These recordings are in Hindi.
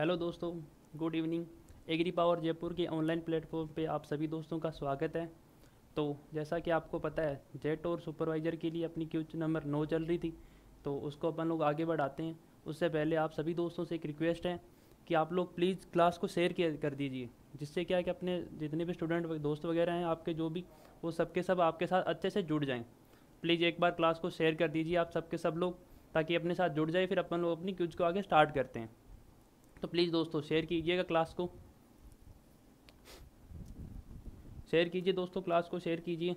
हेलो दोस्तों good evening agri power Jaipur की ऑनलाइन प्लेटफॉर्म पे आप सभी दोस्तों का स्वागत है तो जैसा कि आपको पता है जेट और सुपरवाइज़र के लिए अपनी क्यूच नंबर नौ चल रही थी तो उसको अपन लोग आगे बढ़ाते हैं उससे पहले आप सभी दोस्तों से एक रिक्वेस्ट है कि आप लोग प्लीज़ क्लास को शेयर कर दीजिए जिससे क्या है कि अपने जितने भी स्टूडेंट दोस्त वगैरह हैं आपके जो भी वो सबके सब आपके साथ अच्छे से जुड़ जाएँ प्लीज़ एक बार क्लास को शेयर कर दीजिए आप सबके सब लोग ताकि अपने साथ जुड़ जाए फिर अपन लोग अपनी क्यूज को आगे स्टार्ट करते हैं तो प्लीज़ दोस्तों शेयर कीजिएगा क्लास को शेयर कीजिए दोस्तों क्लास को शेयर कीजिए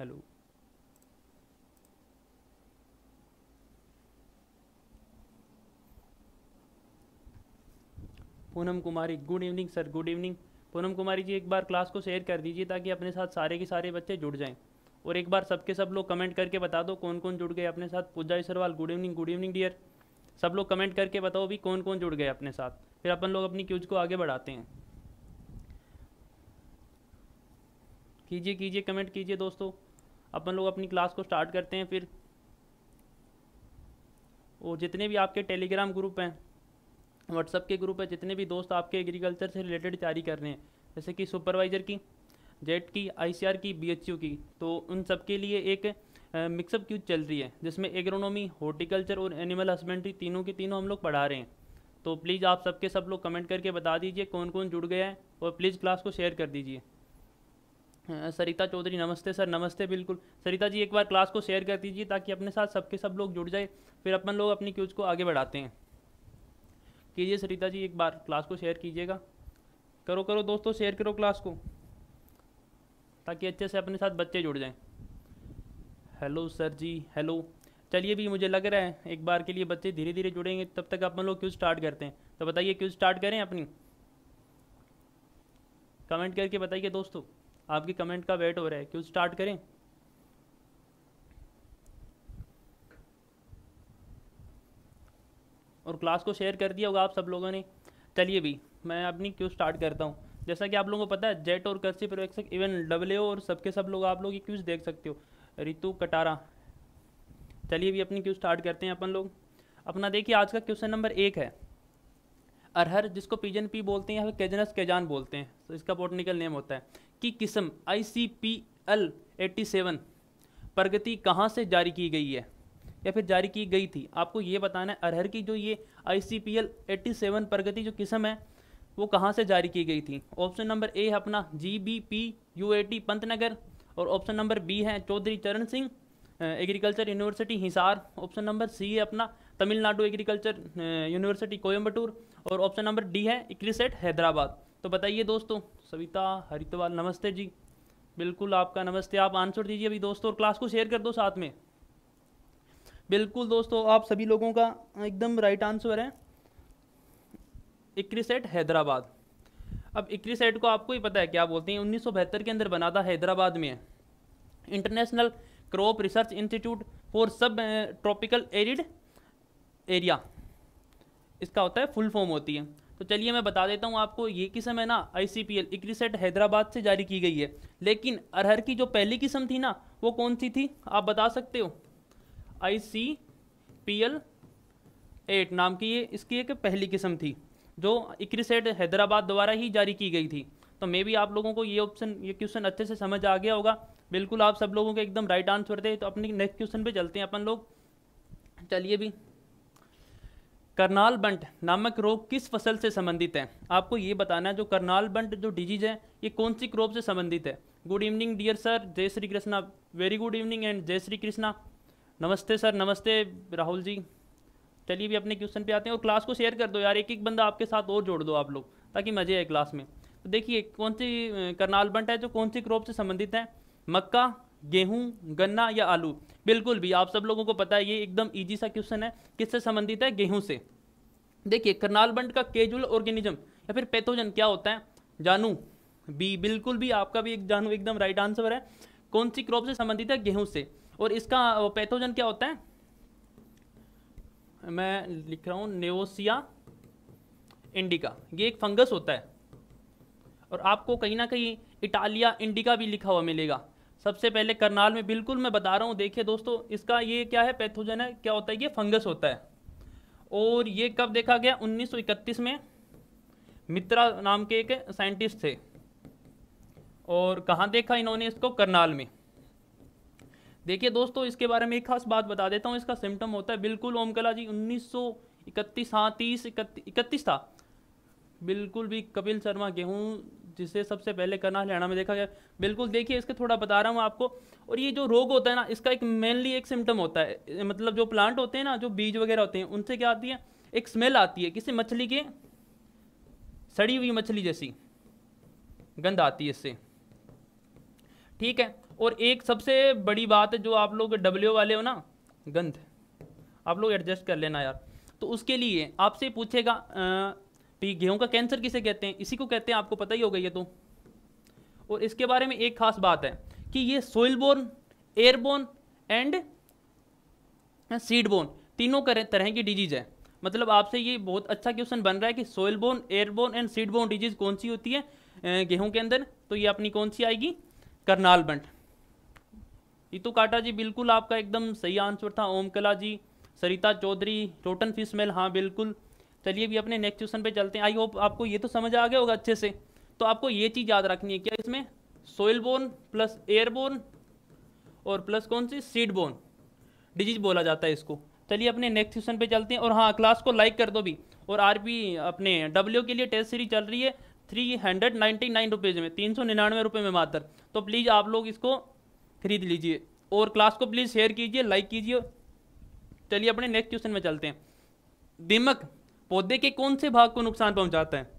hello Poonam Kumari good evening sir good evening Poonam Kumari ji एक बार क्लास को शेयर कर दीजिए ताकि अपने साथ सारे के सारे बच्चे जुड़ जाएं और एक बार सबके सब लोग कमेंट करके बता दो कौन कौन जुड़ गए अपने साथ Pooja Sarwal good evening good evening dear सब लोग कमेंट करके बताओ भी कौन कौन जुड़ गए अपने साथ फिर अपन लोग अपनी क्यूज को आगे बढ़ाते हैं कीजिए कीजिए कमेंट कीजिए दोस्तों अपन लोग अपनी क्लास को स्टार्ट करते हैं फिर और जितने भी आपके टेलीग्राम ग्रुप हैं व्हाट्सअप के ग्रुप है जितने भी दोस्त आपके एग्रीकल्चर से रिलेटेड तैयारी कर रहे हैं जैसे कि सुपरवाइज़र की जेट की आईसीआर की बीएचयू की तो उन सब के लिए एक मिक्सअप क्यूज चल रही है जिसमें एग्रोनॉमी हॉर्टिकल्चर और एनिमल हस्बेंड्री तीनों के तीनों हम लोग पढ़ा रहे हैं तो प्लीज़ आप सबके सब लोग कमेंट करके बता दीजिए कौन कौन जुड़ गया है और प्लीज़ क्लास को शेयर कर दीजिए सरिता चौधरी नमस्ते सर नमस्ते बिल्कुल सरिता जी एक बार क्लास को शेयर कर दीजिए ताकि अपने साथ सबके सब लोग जुड़ जाए फिर अपन लोग अपनी क्यूज को आगे बढ़ाते हैं कीजिए सरिता जी एक बार क्लास को शेयर कीजिएगा करो करो दोस्तों शेयर करो क्लास को ताकि अच्छे से अपने साथ बच्चे जुड़ जाएं हेलो सर जी हेलो चलिए भी मुझे लग रहा है एक बार के लिए बच्चे धीरे धीरे जुड़ेंगे तब तक अपन लोग क्यों स्टार्ट करते हैं तो बताइए क्यों स्टार्ट करें अपनी कमेंट करके बताइए दोस्तों आपके कमेंट का वेट हो रहा है क्यों स्टार्ट करें और क्लास को शेयर कर दिया होगा आप सब लोगों ने चलिए भी मैं अपनी क्यों स्टार्ट करता हूँ जैसा कि आप लोगों को पता है जेट और कृषि पर्यवेक्षक इवन डब्ल्यू और सबके सब लोग आप लोग ये क्यूज देख सकते हो रितु कटारा चलिए भी अपनी क्यूज स्टार्ट करते हैं अपन लोग अपना देखिए आज का क्वेश्चन नंबर एक है अरहर जिसको पीजन पी बोलते हैं या फिर केजनस केजान बोलते हैं तो इसका बोटनिकल नेम होता है कि किस्म I C P L eighty seven Pragati कहाँ से जारी की गई है या फिर जारी की गई थी आपको ये बताना है अरहर की जो ये I C P L eighty seven Pragati जो किस्म है वो कहाँ से जारी की गई थी ऑप्शन नंबर ए है अपना G B P U A T Pantnagar और ऑप्शन नंबर बी है Chaudhary Charan Singh agriculture university Hisar option number C है अपना तमिलनाडु एग्रीकल्चर यूनिवर्सिटी कोयम्बटूर और ऑप्शन नंबर डी है इक्रिसेट हैदराबाद तो बताइए दोस्तों सविता हरितवाल नमस्ते जी बिल्कुल आपका नमस्ते आप आंसर दीजिए अभी दोस्तों और क्लास को शेयर कर दो साथ में बिल्कुल दोस्तों आप सभी लोगों का एकदम राइट आंसर है इक्रीसेट हैदराबाद अब इक्रीसेट को आपको ही पता है क्या बोलते हैं उन्नीस के अंदर बना था हैदराबाद में international crop research institute for subtropical arid area इसका होता है फुल फॉर्म होती है तो चलिए मैं बता देता हूँ आपको ये किस्म है ना I C P L ICRISAT Hyderabad से जारी की गई है लेकिन अरहर की जो पहली किस्म थी ना वो कौन सी थी आप बता सकते हो I C P L eight नाम की ये इसकी एक पहली किस्म थी जो इक्रिसेट हैदराबाद द्वारा ही जारी की गई थी तो मे भी आप लोगों को ये ऑप्शन ये क्वेश्चन अच्छे से समझ आ गया होगा बिल्कुल आप सब लोगों के एकदम राइट आंसर थे तो अपने नेक्स्ट क्वेश्चन पे चलते हैं अपन लोग चलिए भी करनाल बंट नामक रोग किस फसल से संबंधित है आपको ये बताना है जो करनाल बंट जो डिजीज है ये कौन सी क्रॉप से संबंधित है गुड इवनिंग डियर सर जय Shri Krishna very good evening and जय श्री कृष्णा नमस्ते सर नमस्ते राहुल जी चलिए भी अपने क्वेश्चन पे आते हैं और क्लास को शेयर कर दो यार एक एक बंदा आपके साथ और जोड़ दो आप लोग ताकि मज़े आए क्लास में तो देखिए कौन सी करनाल बंट है जो कौन सी क्रॉप से संबंधित है मक्का गेहूं गन्ना या आलू बिल्कुल भी आप सब लोगों को पता है ये एकदम ईजी सा क्वेश्चन है किससे संबंधित है गेहूँ से देखिए करनाल बंट का केजुअल ऑर्गेनिज्म या फिर पैथोजन क्या होता है जानू बी बिल्कुल भी आपका भी एक जानू एकदम राइट आंसर है कौन सी क्रॉप से संबंधित है गेहूं से और इसका पैथोजन क्या होता है मैं लिख रहा हूँ नेओसिया इंडिका ये एक फंगस होता है और आपको कहीं ना कहीं इटालिया इंडिका भी लिखा हुआ मिलेगा सबसे पहले करनाल में बिल्कुल मैं बता रहा हूँ देखिए दोस्तों इसका ये क्या है पैथोजन है क्या होता है ये फंगस होता है और ये कब देखा गया 1931 में मित्रा नाम के एक साइंटिस्ट थे और कहाँ देखा इन्होंने इसको करनाल में देखिए दोस्तों इसके बारे में एक खास बात बता देता हूँ इसका सिम्टम होता है बिल्कुल ओमकला जी उन्नीस सौ इकतीस हाँ तीस इकतीस था बिल्कुल भी कपिल शर्मा गेहूँ जिसे सबसे पहले करना हरियाणा में देखा गया बिल्कुल देखिए इसके थोड़ा बता रहा हूँ आपको और ये जो रोग होता है ना इसका एक मेनली एक सिम्टम होता है मतलब जो प्लांट होते हैं ना जो बीज वगैरह होते हैं उनसे क्या आती है एक स्मेल आती है किसी मछली के सड़ी हुई मछली जैसी गंध आती है इससे ठीक है और एक सबसे बड़ी बात है जो आप लोग डब्ल्यू वाले हो ना गंध आप लोग एडजस्ट कर लेना यार तो उसके लिए आपसे पूछेगा भी गेहूँ का कैंसर किसे कहते हैं इसी को कहते हैं आपको पता ही होगा ये तो और इसके बारे में एक खास बात है कि ये soil borne airborne and seed borne तीनों तरह की डिजीज़ है मतलब आपसे ये बहुत अच्छा क्वेश्चन बन रहा है कि soil borne airborne and seed borne disease कौन सी होती है गेहूं के अंदर तो ये अपनी कौन सी आएगी करनाल बंट इतु काटा जी बिल्कुल आपका एकदम सही आंसर था ओमकला जी सरिता चौधरी रोटन फिश मेल हाँ बिल्कुल चलिए भी अपने नेक्स्ट क्वेश्चन पे चलते हैं आई होप आपको ये तो समझ आ गया होगा अच्छे से तो आपको ये चीज़ याद रखनी है क्या इसमें soil borne plus air borne और प्लस कौन सी सीड बोन डिजीज बोला जाता है इसको चलिए अपने नेक्स्ट क्वेश्चन पे चलते हैं और हाँ क्लास को लाइक कर दो भी और आर अपने डब्ल्यू के लिए टेस्ट सीरीज चल रही है three hundred ninety nine rupees में तीन सौ निन्यानवे रुपये में मात्र तो प्लीज़ आप लोग इसको खरीद लीजिए और क्लास को प्लीज़ शेयर कीजिए लाइक कीजिए चलिए अपने नेक्स्ट क्वेश्चन में चलते हैं दीमक पौधे के कौन से भाग को नुकसान पहुंचाता है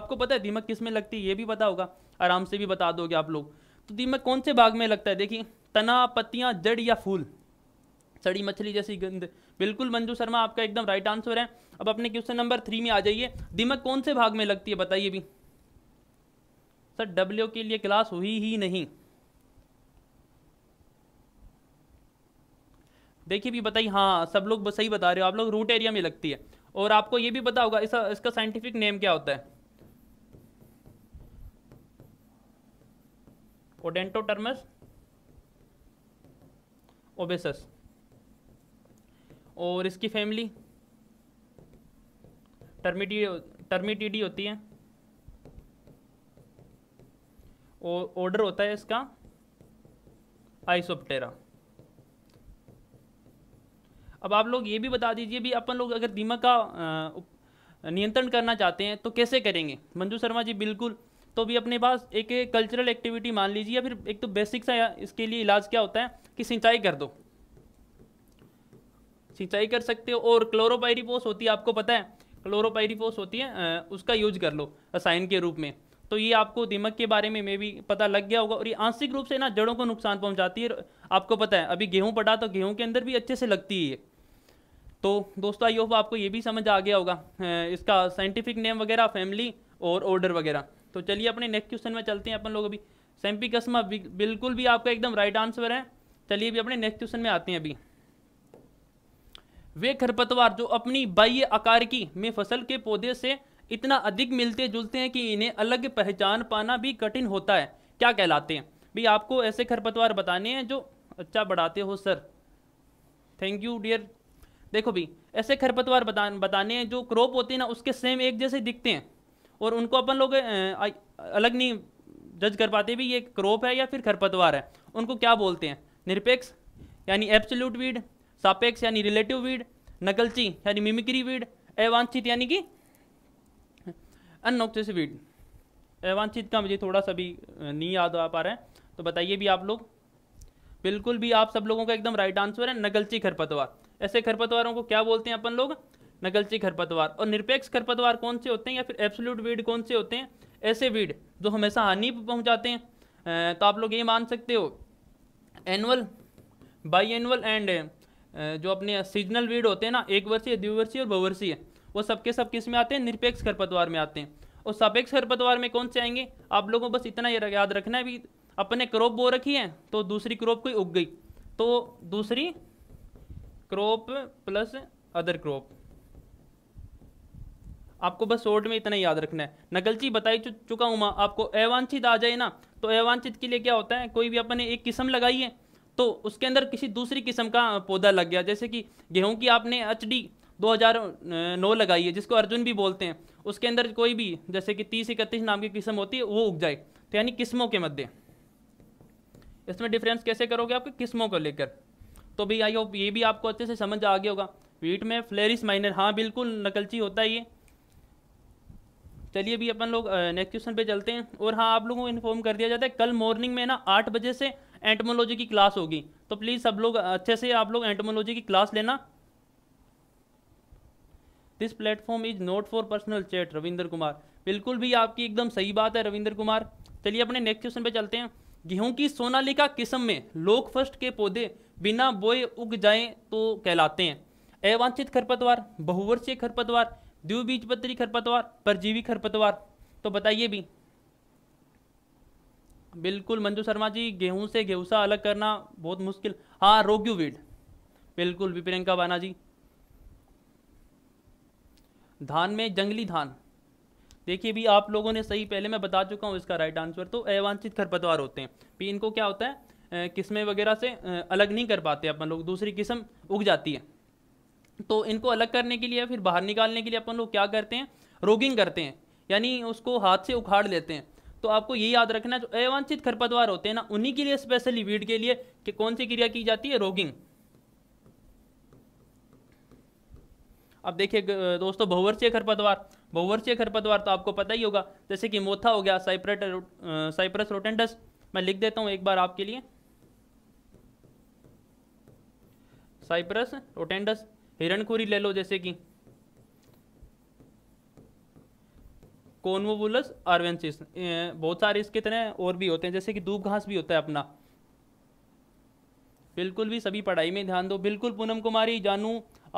आपको पता है दीमक किस में लगती है ये भी पता होगा आराम से भी बता दोगे आप लोग तो दीमक कौन से भाग में लगता है देखिए तना पत्तियाँ जड़ या फूल सड़ी मछली जैसी गंध बिल्कुल मंजू शर्मा आपका एकदम राइट आंसर है अब अपने क्वेश्चन नंबर थ्री में आ जाइए दीमक कौन से भाग में लगती है बताइए भी सर डब्ल्यू के लिए क्लास हुई ही नहीं देखिए भी बताइए हाँ सब लोग सही बता रहे हो आप लोग रूट एरिया में लगती है और आपको ये भी पता होगा इसका इसका साइंटिफिक नेम क्या होता है ओडेंटोटर्मस ओबेसस और इसकी फैमिली टर्मिटी टर्मिटीडी होती है और ऑर्डर होता है इसका आइसोपटेरा अब आप लोग ये भी बता दीजिए भी अपन लोग अगर दीमक का नियंत्रण करना चाहते हैं तो कैसे करेंगे मंजू शर्मा जी बिल्कुल तो भी अपने पास एक कल्चरल एक्टिविटी मान लीजिए या फिर एक तो बेसिक सा इसके लिए इलाज क्या होता है कि सिंचाई कर दो सिंचाई कर सकते हो और क्लोरोपायरीपोस होती है आपको पता है क्लोरोपायरीपोस होती है उसका यूज कर लो रसायन के रूप में तो ये आपको दिमाग के बारे में मे भी पता लग गया होगा और ये आंशिक रूप से ना जड़ों को नुकसान पहुंचाती है आपको पता है अभी गेहूं पटा तो गेहूं के अंदर भी अच्छे से लगती है तो दोस्तों आई होप आपको ये भी समझ आ गया होगा इसका साइंटिफिक नेम वगैरह फैमिली और ऑर्डर वगैरह तो चलिए अपने नेक्स्ट क्वेश्चन में चलते हैं अपन लोग अभी कस्मा बिल्कुल भी आपका एकदम राइट आंसर है चलिए अभी अपने नेक्स्ट क्वेश्चन में आते हैं अभी वे खरपतवार जो अपनी बाह्य आकार की में फसल के पौधे से इतना अधिक मिलते जुलते हैं कि इन्हें अलग पहचान पाना भी कठिन होता है क्या कहलाते हैं भाई आपको ऐसे खरपतवार बताने हैं जो अच्छा बढ़ाते हो सर थैंक यू डियर देखो भी ऐसे खरपतवार बता बताने हैं जो क्रॉप होते हैं ना उसके सेम एक जैसे दिखते हैं और उनको अपन लोग अलग नहीं जज कर पाते भी ये क्रॉप है या फिर खरपतवार है उनको क्या बोलते हैं निरपेक्ष यानी एब्सोल्यूट वीड सापेक्ष यानी रिलेटिव वीड नकलची यानी मिमिक्री वीड अवांछित यानी कि अनोक्सेस वीड अवांछित का मुझे थोड़ा सा भी नहीं याद आ पा रहा है तो बताइए भी आप लोग बिल्कुल भी आप सब लोगों का एकदम राइट आंसर है नकलची खरपतवार ऐसे खरपतवारों को क्या बोलते हैं अपन लोग नकलची खरपतवार और निरपेक्ष खरपतवार कौन से होते हैं या फिर एब्सोल्यूट वीड कौन से होते हैं ऐसे वीड जो हमेशा हानि पहुंचाते हैं तो आप लोग ये मान सकते हो एनुअल बाई एनुअल एंड जो अपने सीजनल वीड होते हैं ना एक वर्षीय द्विवर्षीय और बहुवर्षीय वो सबके सब किस में आते हैं निरपेक्ष खरपतवार में आते हैं और सापेक्ष खरपतवार में कौन से आएंगे आप लोगों को बस इतना याद रखना है भी अपने क्रॉप बो रखी है तो दूसरी क्रॉप कोई उग गई तो दूसरी क्रॉप प्लस अदर क्रॉप आपको बस शॉर्ट में इतना याद रखना है नकलची बताई चुका हूँ मैं आपको अवांछित आ जाए ना तो अवांछित के लिए क्या होता है कोई भी अपन ने एक किस्म लगाई है तो उसके अंदर किसी दूसरी किस्म का पौधा लग गया जैसे कि गेहूं की आपने एच डी 2009 लगाई है जिसको अर्जुन भी बोलते हैं उसके अंदर कोई भी जैसे कि तीस इकतीस नाम की किस्म होती है वो उग जाए तो यानी किस्मों के मध्य इसमें डिफरेंस कैसे करोगे आपके किस्मों को लेकर तो भाई आई होप ये भी आपको अच्छे से समझ आ गया होगा वीट में फ्लेरिस माइनर हाँ बिल्कुल नकलची होता है ये चलिए भी अपन लोग नेक्स्ट क्वेश्चन पे चलते हैं और हाँ आप लोगों को इन्फॉर्म कर दिया जाता है कल मॉर्निंग में ना आठ बजे से एंटमोलॉजी की क्लास होगी तो प्लीज़ सब लोग अच्छे से आप लोग एंटमोलॉजी की क्लास लेना this platform is not for personal chat Ravindra Kumar बिल्कुल भी आपकी एकदम सही बात है रविंद्र कुमार चलिए अपने नेक्स्ट क्वेश्चन पे चलते हैं गेहूं की सोनालिका किस्म में लोक फर्स्ट के पौधे बिना बोए उग जाएं तो कहलाते हैं अवांछित खरपतवार बहुवर्षीय खरपतवार द्विबीजपत्री खरपतवार परजीवी खरपतवार तो बताइए भी बिल्कुल मंजू शर्मा जी गेहूं से गेहूसा अलग करना बहुत मुश्किल हाँ रोग्यूवीड बिल्कुल विप्रियंका बाना जी धान में जंगली धान देखिए भी आप लोगों ने सही पहले मैं बता चुका हूँ इसका राइट आंसर तो अवांछित खरपतवार होते हैं भी इनको क्या होता है किस्में वगैरह से अलग नहीं कर पाते अपन लोग दूसरी किस्म उग जाती है तो इनको अलग करने के लिए फिर बाहर निकालने के लिए अपन लोग क्या करते हैं रोगिंग करते हैं यानी उसको हाथ से उखाड़ लेते हैं तो आपको ये याद रखना जो अवांछित खरपतवार होते हैं ना उन्हीं के लिए स्पेशली वीड के लिए कि कौन सी क्रिया की जाती है रोगिंग अब देखिए दोस्तों बहुवर्षीय खरपतवार बहुवर्षीय खरपतवार तो आपको पता ही होगा जैसे कि मोथा हो गया साइप्रेट साइप्रस रोटेंडस मैं लिख देता हूँ एक बार आपके लिए साइप्रस रोटेंडस हिरणखुरी ले लो जैसे कि कोनवोबुलस आर्वेंसिस बहुत सारे इसके तरह और भी होते हैं जैसे कि दूब घास भी होता है अपना बिल्कुल भी सभी पढ़ाई में ध्यान दो बिल्कुल Poonam Kumari Janu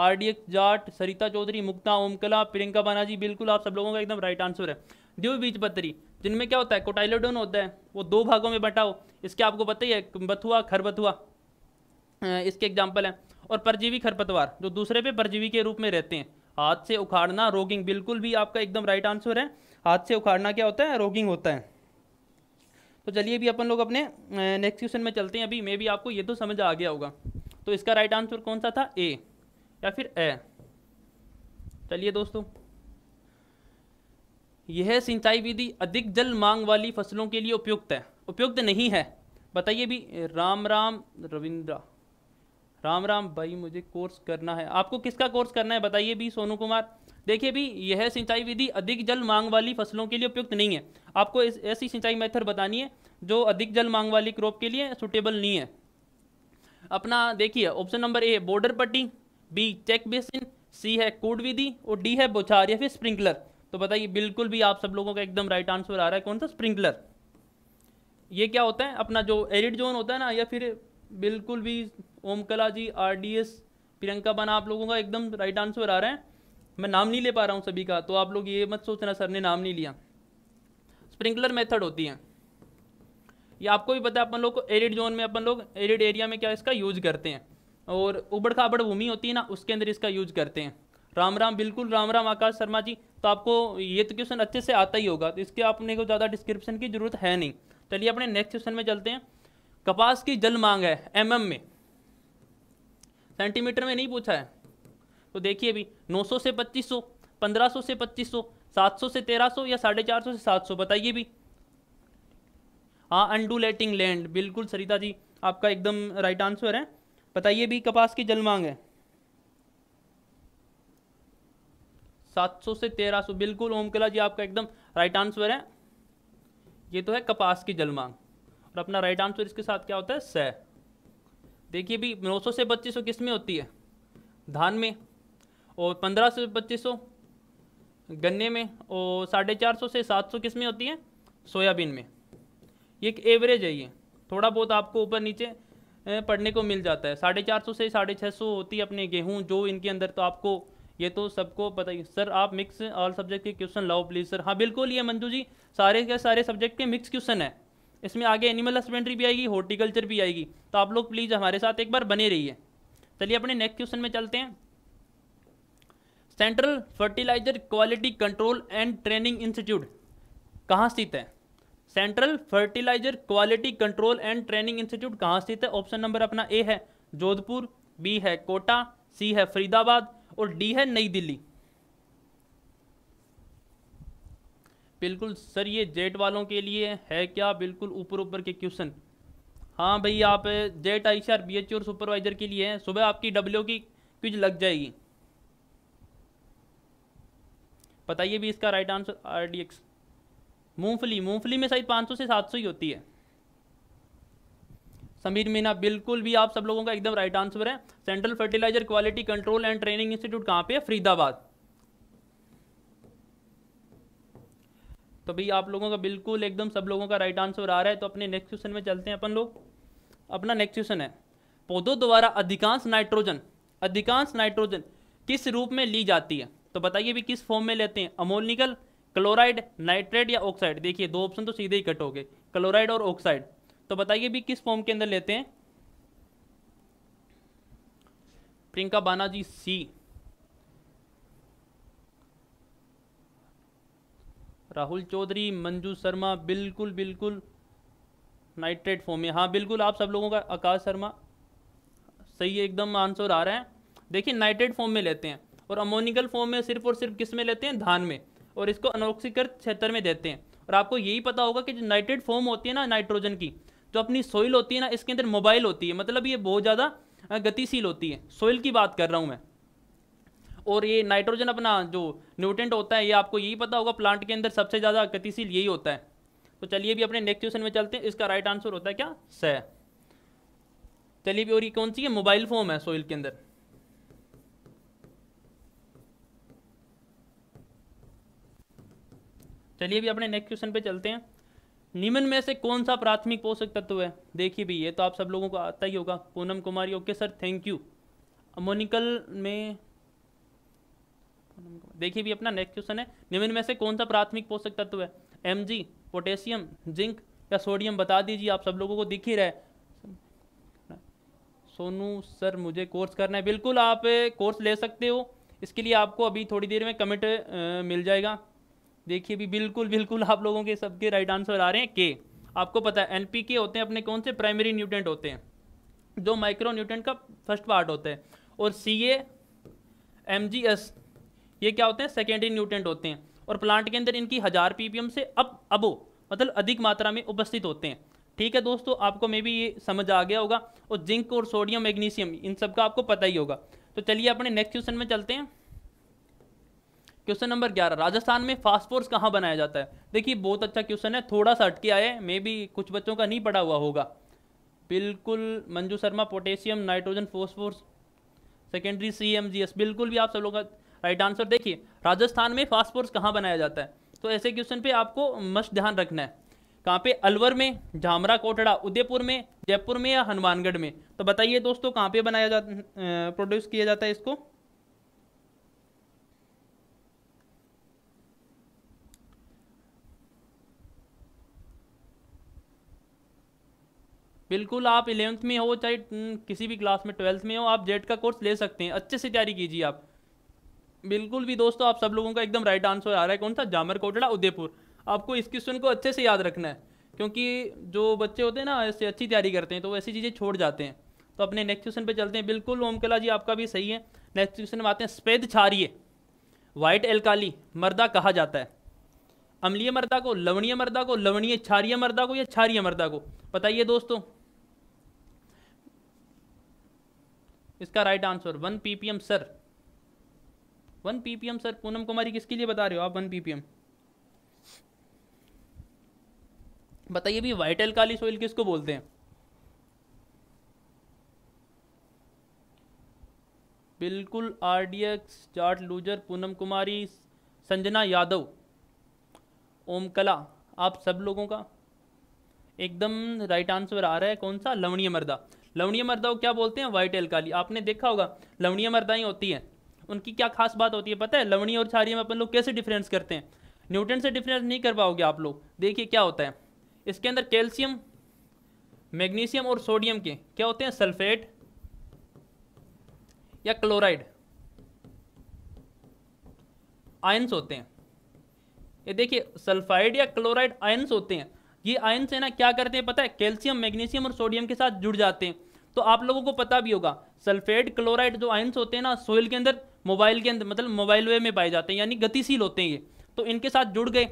R D X Jat Sarita Chaudhary Mukta Omkala Priyanka Banaji बिल्कुल आप सब लोगों का एकदम राइट आंसर है दिव्य बीज पत्री जिनमें क्या होता है कोटाइलोडोन होता है वो दो भागों में बटा हो इसके आपको पता ही है बथुआ खरबथुआ इसके एग्जाम्पल हैं और परजीवी खरपतवार जो दूसरे पे परजीवी के रूप में रहते हैं हाथ से उखाड़ना रोगिंग बिल्कुल भी आपका एकदम राइट आंसर है हाथ से उखाड़ना क्या होता है रोगिंग होता है तो चलिए भी अपन लोग अपने नेक्स्ट क्वेश्चन में चलते हैं अभी मे भी आपको ये तो समझ आ गया होगा तो इसका राइट आंसर कौन सा था ए या फिर ए चलिए दोस्तों यह सिंचाई विधि अधिक जल मांग वाली फसलों के लिए उपयुक्त है उपयुक्त नहीं है बताइए भी राम राम रविंद्रा राम राम भाई मुझे कोर्स करना है आपको किसका कोर्स करना है बताइए भी सोनू कुमार देखिए भी यह सिंचाई विधि अधिक जल मांग वाली फसलों के लिए उपयुक्त नहीं है आपको ऐसी सिंचाई मेथड बतानी है जो अधिक जल मांग वाली क्रॉप के लिए सुटेबल नहीं है अपना देखिए ऑप्शन नंबर ए बॉर्डर पट्टी बी चेक बेसिन सी है कूड विधि और डी है बुछार या फिर स्प्रिंकलर तो बताइए बिल्कुल भी आप सब लोगों का एकदम राइट आंसर आ रहा है कौन सा स्प्रिंकलर ये क्या होता है अपना जो एरिड जोन होता है ना या फिर बिल्कुल भी Omkala ji R D S Priyanka Bana आप लोगों का एकदम राइट आंसर आ रहा है मैं नाम नहीं ले पा रहा हूँ सभी का तो आप लोग ये मत सोचना सर ने नाम नहीं लिया स्प्रिंकलर मेथड होती है ये आपको भी पता है अपन लोग को एरिड जोन में अपन लोग एरिड एरिया में क्या इसका यूज करते हैं और उबड़ खाबड़ भूमि होती है ना उसके अंदर इसका यूज करते हैं राम राम बिल्कुल राम राम आकाश शर्मा जी तो आपको ये तो क्वेश्चन अच्छे से आता ही होगा तो इसके आपने को ज़्यादा डिस्क्रिप्शन की जरूरत है नहीं चलिए अपने नेक्स्ट क्वेश्चन में चलते हैं कपास की जल मांग है एम में सेंटीमीटर में नहीं पूछा है तो देखिए अभी 900 से 2500, 1500 से 2500, 700 से 1300 या साढ़े चार से 700 बताइए भी हाँ लेटिंग लैंड बिल्कुल सरिता जी आपका एकदम राइट आंसर है बताइए भी कपास की जल मांग है 700 से 1300 बिल्कुल ओमकला जी आपका एकदम राइट आंसर है ये तो है कपास की जल मांग और अपना राइट आंसर इसके साथ क्या होता है सह देखिए भी 900 से 2500 किस में होती है धान में और 1500 से 2500 गन्ने में और साढ़े चार सौ से सात सौ किस में होती है सोयाबीन में ये एक एवरेज है ये थोड़ा बहुत आपको ऊपर नीचे पढ़ने को मिल जाता है साढ़े चार सौ से साढ़े छः सौ होती है अपने गेहूँ जो इनके अंदर तो आपको ये तो सबको पता ही सर आप मिक्स ऑल सब्जेक्ट के क्वेश्चन लाओ प्लीज़ सर हाँ बिल्कुल ये मंजू जी सारे के सारे सब्जेक्ट के मिक्स क्वेश्चन है इसमें आगे एनिमल हस्बेंड्री भी आएगी हॉर्टिकल्चर भी आएगी तो आप लोग प्लीज़ हमारे साथ एक बार बने रहिए चलिए अपने नेक्स्ट क्वेश्चन में चलते हैं central fertilizer quality control and training institute कहाँ स्थित है central fertilizer quality control and training institute कहाँ स्थित है ऑप्शन नंबर अपना ए है जोधपुर बी है कोटा सी है फरीदाबाद और डी है नई दिल्ली बिल्कुल सर ये जेट वालों के लिए है क्या बिल्कुल ऊपर ऊपर के क्वेश्चन हाँ भाई आप JET I C B H और सुपरवाइज़र के लिए हैं सुबह आपकी डब्ल्यू की क्विज लग जाएगी बताइए भी इसका right answer R D X मूँगफली मूँगफली में शायद 500 से 700 ही होती है समीर मीना बिल्कुल भी आप सब लोगों का एकदम राइट आंसर है central fertilizer quality control and training institute कहाँ पे है फरीदाबाद तो भाई आप लोगों का बिल्कुल एकदम सब लोगों का राइट आंसर आ रहा है तो अपने नेक्स्ट क्वेश्चन में चलते हैं अपन लोग अपना नेक्स्ट क्वेश्चन है पौधों द्वारा अधिकांश नाइट्रोजन अधिकांश नाइट्रोजन किस रूप में ली जाती है तो बताइए भी किस फॉर्म में लेते हैं अमोलनिकल क्लोराइड नाइट्रेट या ऑक्साइड देखिए दो ऑप्शन तो सीधे ही कट हो गए क्लोराइड और ऑक्साइड तो बताइए भी किस फॉर्म के अंदर लेते हैं प्रियंका बाना जी सी राहुल चौधरी मंजू शर्मा बिल्कुल बिल्कुल नाइट्रेट फॉर्म में हाँ बिल्कुल आप सब लोगों का आकाश शर्मा सही एकदम आंसर आ रहा है देखिए नाइट्रेट फॉर्म में लेते हैं और अमोनिकल फॉर्म में सिर्फ और सिर्फ किस में लेते हैं धान में और इसको अनोक्सीकृत क्षेत्र में देते हैं और आपको यही पता होगा कि जो नाइट्रेट फॉर्म होती है ना नाइट्रोजन की जो अपनी सोइल होती है ना इसके अंदर मोबाइल होती है मतलब ये बहुत ज़्यादा गतिशील होती है सोइल की बात कर रहा हूँ मैं और ये नाइट्रोजन अपना जो न्यूट्रेंट होता है ये आपको यही पता होगा प्लांट के अंदर सबसे ज़्यादा गतिशील यही होता है तो चलिए भी अपने नेक्स्ट क्वेश्चन में चलते हैं इसका राइट आंसर होता है क्या स चलिए भी और ये कौन सी है मोबाइल फॉर्म है सोइल के अंदर चलिए भी अपने नेक्स्ट क्वेश्चन पे चलते हैं निम्न में से कौन सा प्राथमिक पोषक तत्व है देखिए भी ये तो आप सब लोगों को आता ही होगा Poonam Kumari okay sir thank you ammoniacal में देखिए भी अपना नेक्स्ट क्वेश्चन है निम्न में से कौन सा प्राथमिक पोषक तत्व है एम पोटेशियम जिंक या सोडियम बता दीजिए आप सब लोगों को दिख ही रहे सोनू सर मुझे कोर्स करना है बिल्कुल आप कोर्स ले सकते हो इसके लिए आपको अभी थोड़ी देर में कमिट मिल जाएगा देखिए भी बिल्कुल बिल्कुल आप लोगों के सबके राइट आंसर आ रहे हैं के आपको पता है एन के होते हैं अपने कौन से प्राइमरी न्यूट्रेंट होते हैं जो माइक्रो न्यूट्रेंट का फर्स्ट पार्ट होता है और सी ए एम जी एस ये क्या होते हैं सेकेंडरी न्यूट्रेंट होते हैं और प्लांट के अंदर इनकी हज़ार पीपीएम से अब अबो मतलब अधिक मात्रा में उपस्थित होते हैं ठीक है दोस्तों आपको मे भी ये समझ आ गया होगा और जिंक और सोडियम मैग्नीशियम इन सब का आपको पता ही होगा तो चलिए अपने नेक्स्ट क्वेश्चन में चलते हैं क्वेश्चन नंबर ग्यारह राजस्थान में फास्फोरस कहाँ बनाया जाता है देखिए बहुत अच्छा क्वेश्चन है थोड़ा सा हटके आए मे भी कुछ बच्चों का नहीं पढ़ा हुआ होगा बिल्कुल Manju Sharma potassium nitrogen phosphorus secondary C M G S बिल्कुल भी आप सब लोगों का राइट आंसर देखिए राजस्थान में फास्फोरस कहाँ बनाया जाता है तो ऐसे क्वेश्चन पे आपको मस्त ध्यान रखना है कहाँ पे अलवर में झामरा कोटड़ा उदयपुर में जयपुर में या हनुमानगढ़ में तो बताइए दोस्तों कहाँ पे बनाया जा प्रोड्यूस किया जाता है इसको बिल्कुल आप इलेवंथ में हो चाहे किसी भी क्लास में ट्वेल्थ में हो आप जेट का कोर्स ले सकते हैं अच्छे से तैयारी कीजिए आप बिल्कुल भी दोस्तों आप सब लोगों का एकदम राइट आंसर आ रहा है कौन सा जामर कोटड़ा उदयपुर आपको इस क्वेश्चन को अच्छे से याद रखना है क्योंकि जो बच्चे होते हैं ना ऐसे अच्छी तैयारी करते हैं तो ऐसी चीज़ें छोड़ जाते हैं तो अपने नेक्स्ट क्वेश्चन पे चलते हैं बिल्कुल ओमकला जी आपका भी सही है नेक्स्ट क्वेश्चन में आते हैं स्पेद छारिये वाइट एलकाली मर्दा कहा जाता है अम्लीय मर्दा को लवणीय मर्दा को लवणीय छारिय मर्दा को या छारिय मर्दा को बताइए दोस्तों इसका right answer one ppm sir one ppm sir Poonam Kumari किसके लिए बता रहे हो आप वन पीपीएम बताइए भी वाइट एल्काली सोइल किसको बोलते हैं बिल्कुल आरडीएक्स चार्ट लूजर पूनम कुमारी संजना यादव ओमकला आप सब लोगों का एकदम राइट आंसर आ रहा है कौन सा लवणीय मर्दा लवणीय मर्दा को क्या बोलते हैं वाइट एल्काली आपने देखा होगा लवणीय मर्दा ही होती है उनकी क्या खास बात होती है पता है लवणी और क्षारिय में अपन लोग कैसे डिफरेंस करते हैं न्यूटन से डिफरेंस नहीं कर पाओगे आप लोग देखिए क्या होता है इसके अंदर कैल्शियम मैग्नीशियम और सोडियम के क्या होते हैं सल्फेट या क्लोराइड आयंस होते हैं ये देखिए सल्फाइड या क्लोराइड आयंस होते हैं ये आयंस है ना क्या करते हैं पता है कैल्शियम मैग्नीशियम और सोडियम के साथ जुड़ जाते हैं तो आप लोगों को पता भी होगा सल्फेट क्लोराइड जो आयंस होते हैं ना सोइल के अंदर मोबाइल के अंदर मतलब मोबाइल वे में पाए जाते हैं यानी गतिशील होते हैं ये तो इनके साथ जुड़ गए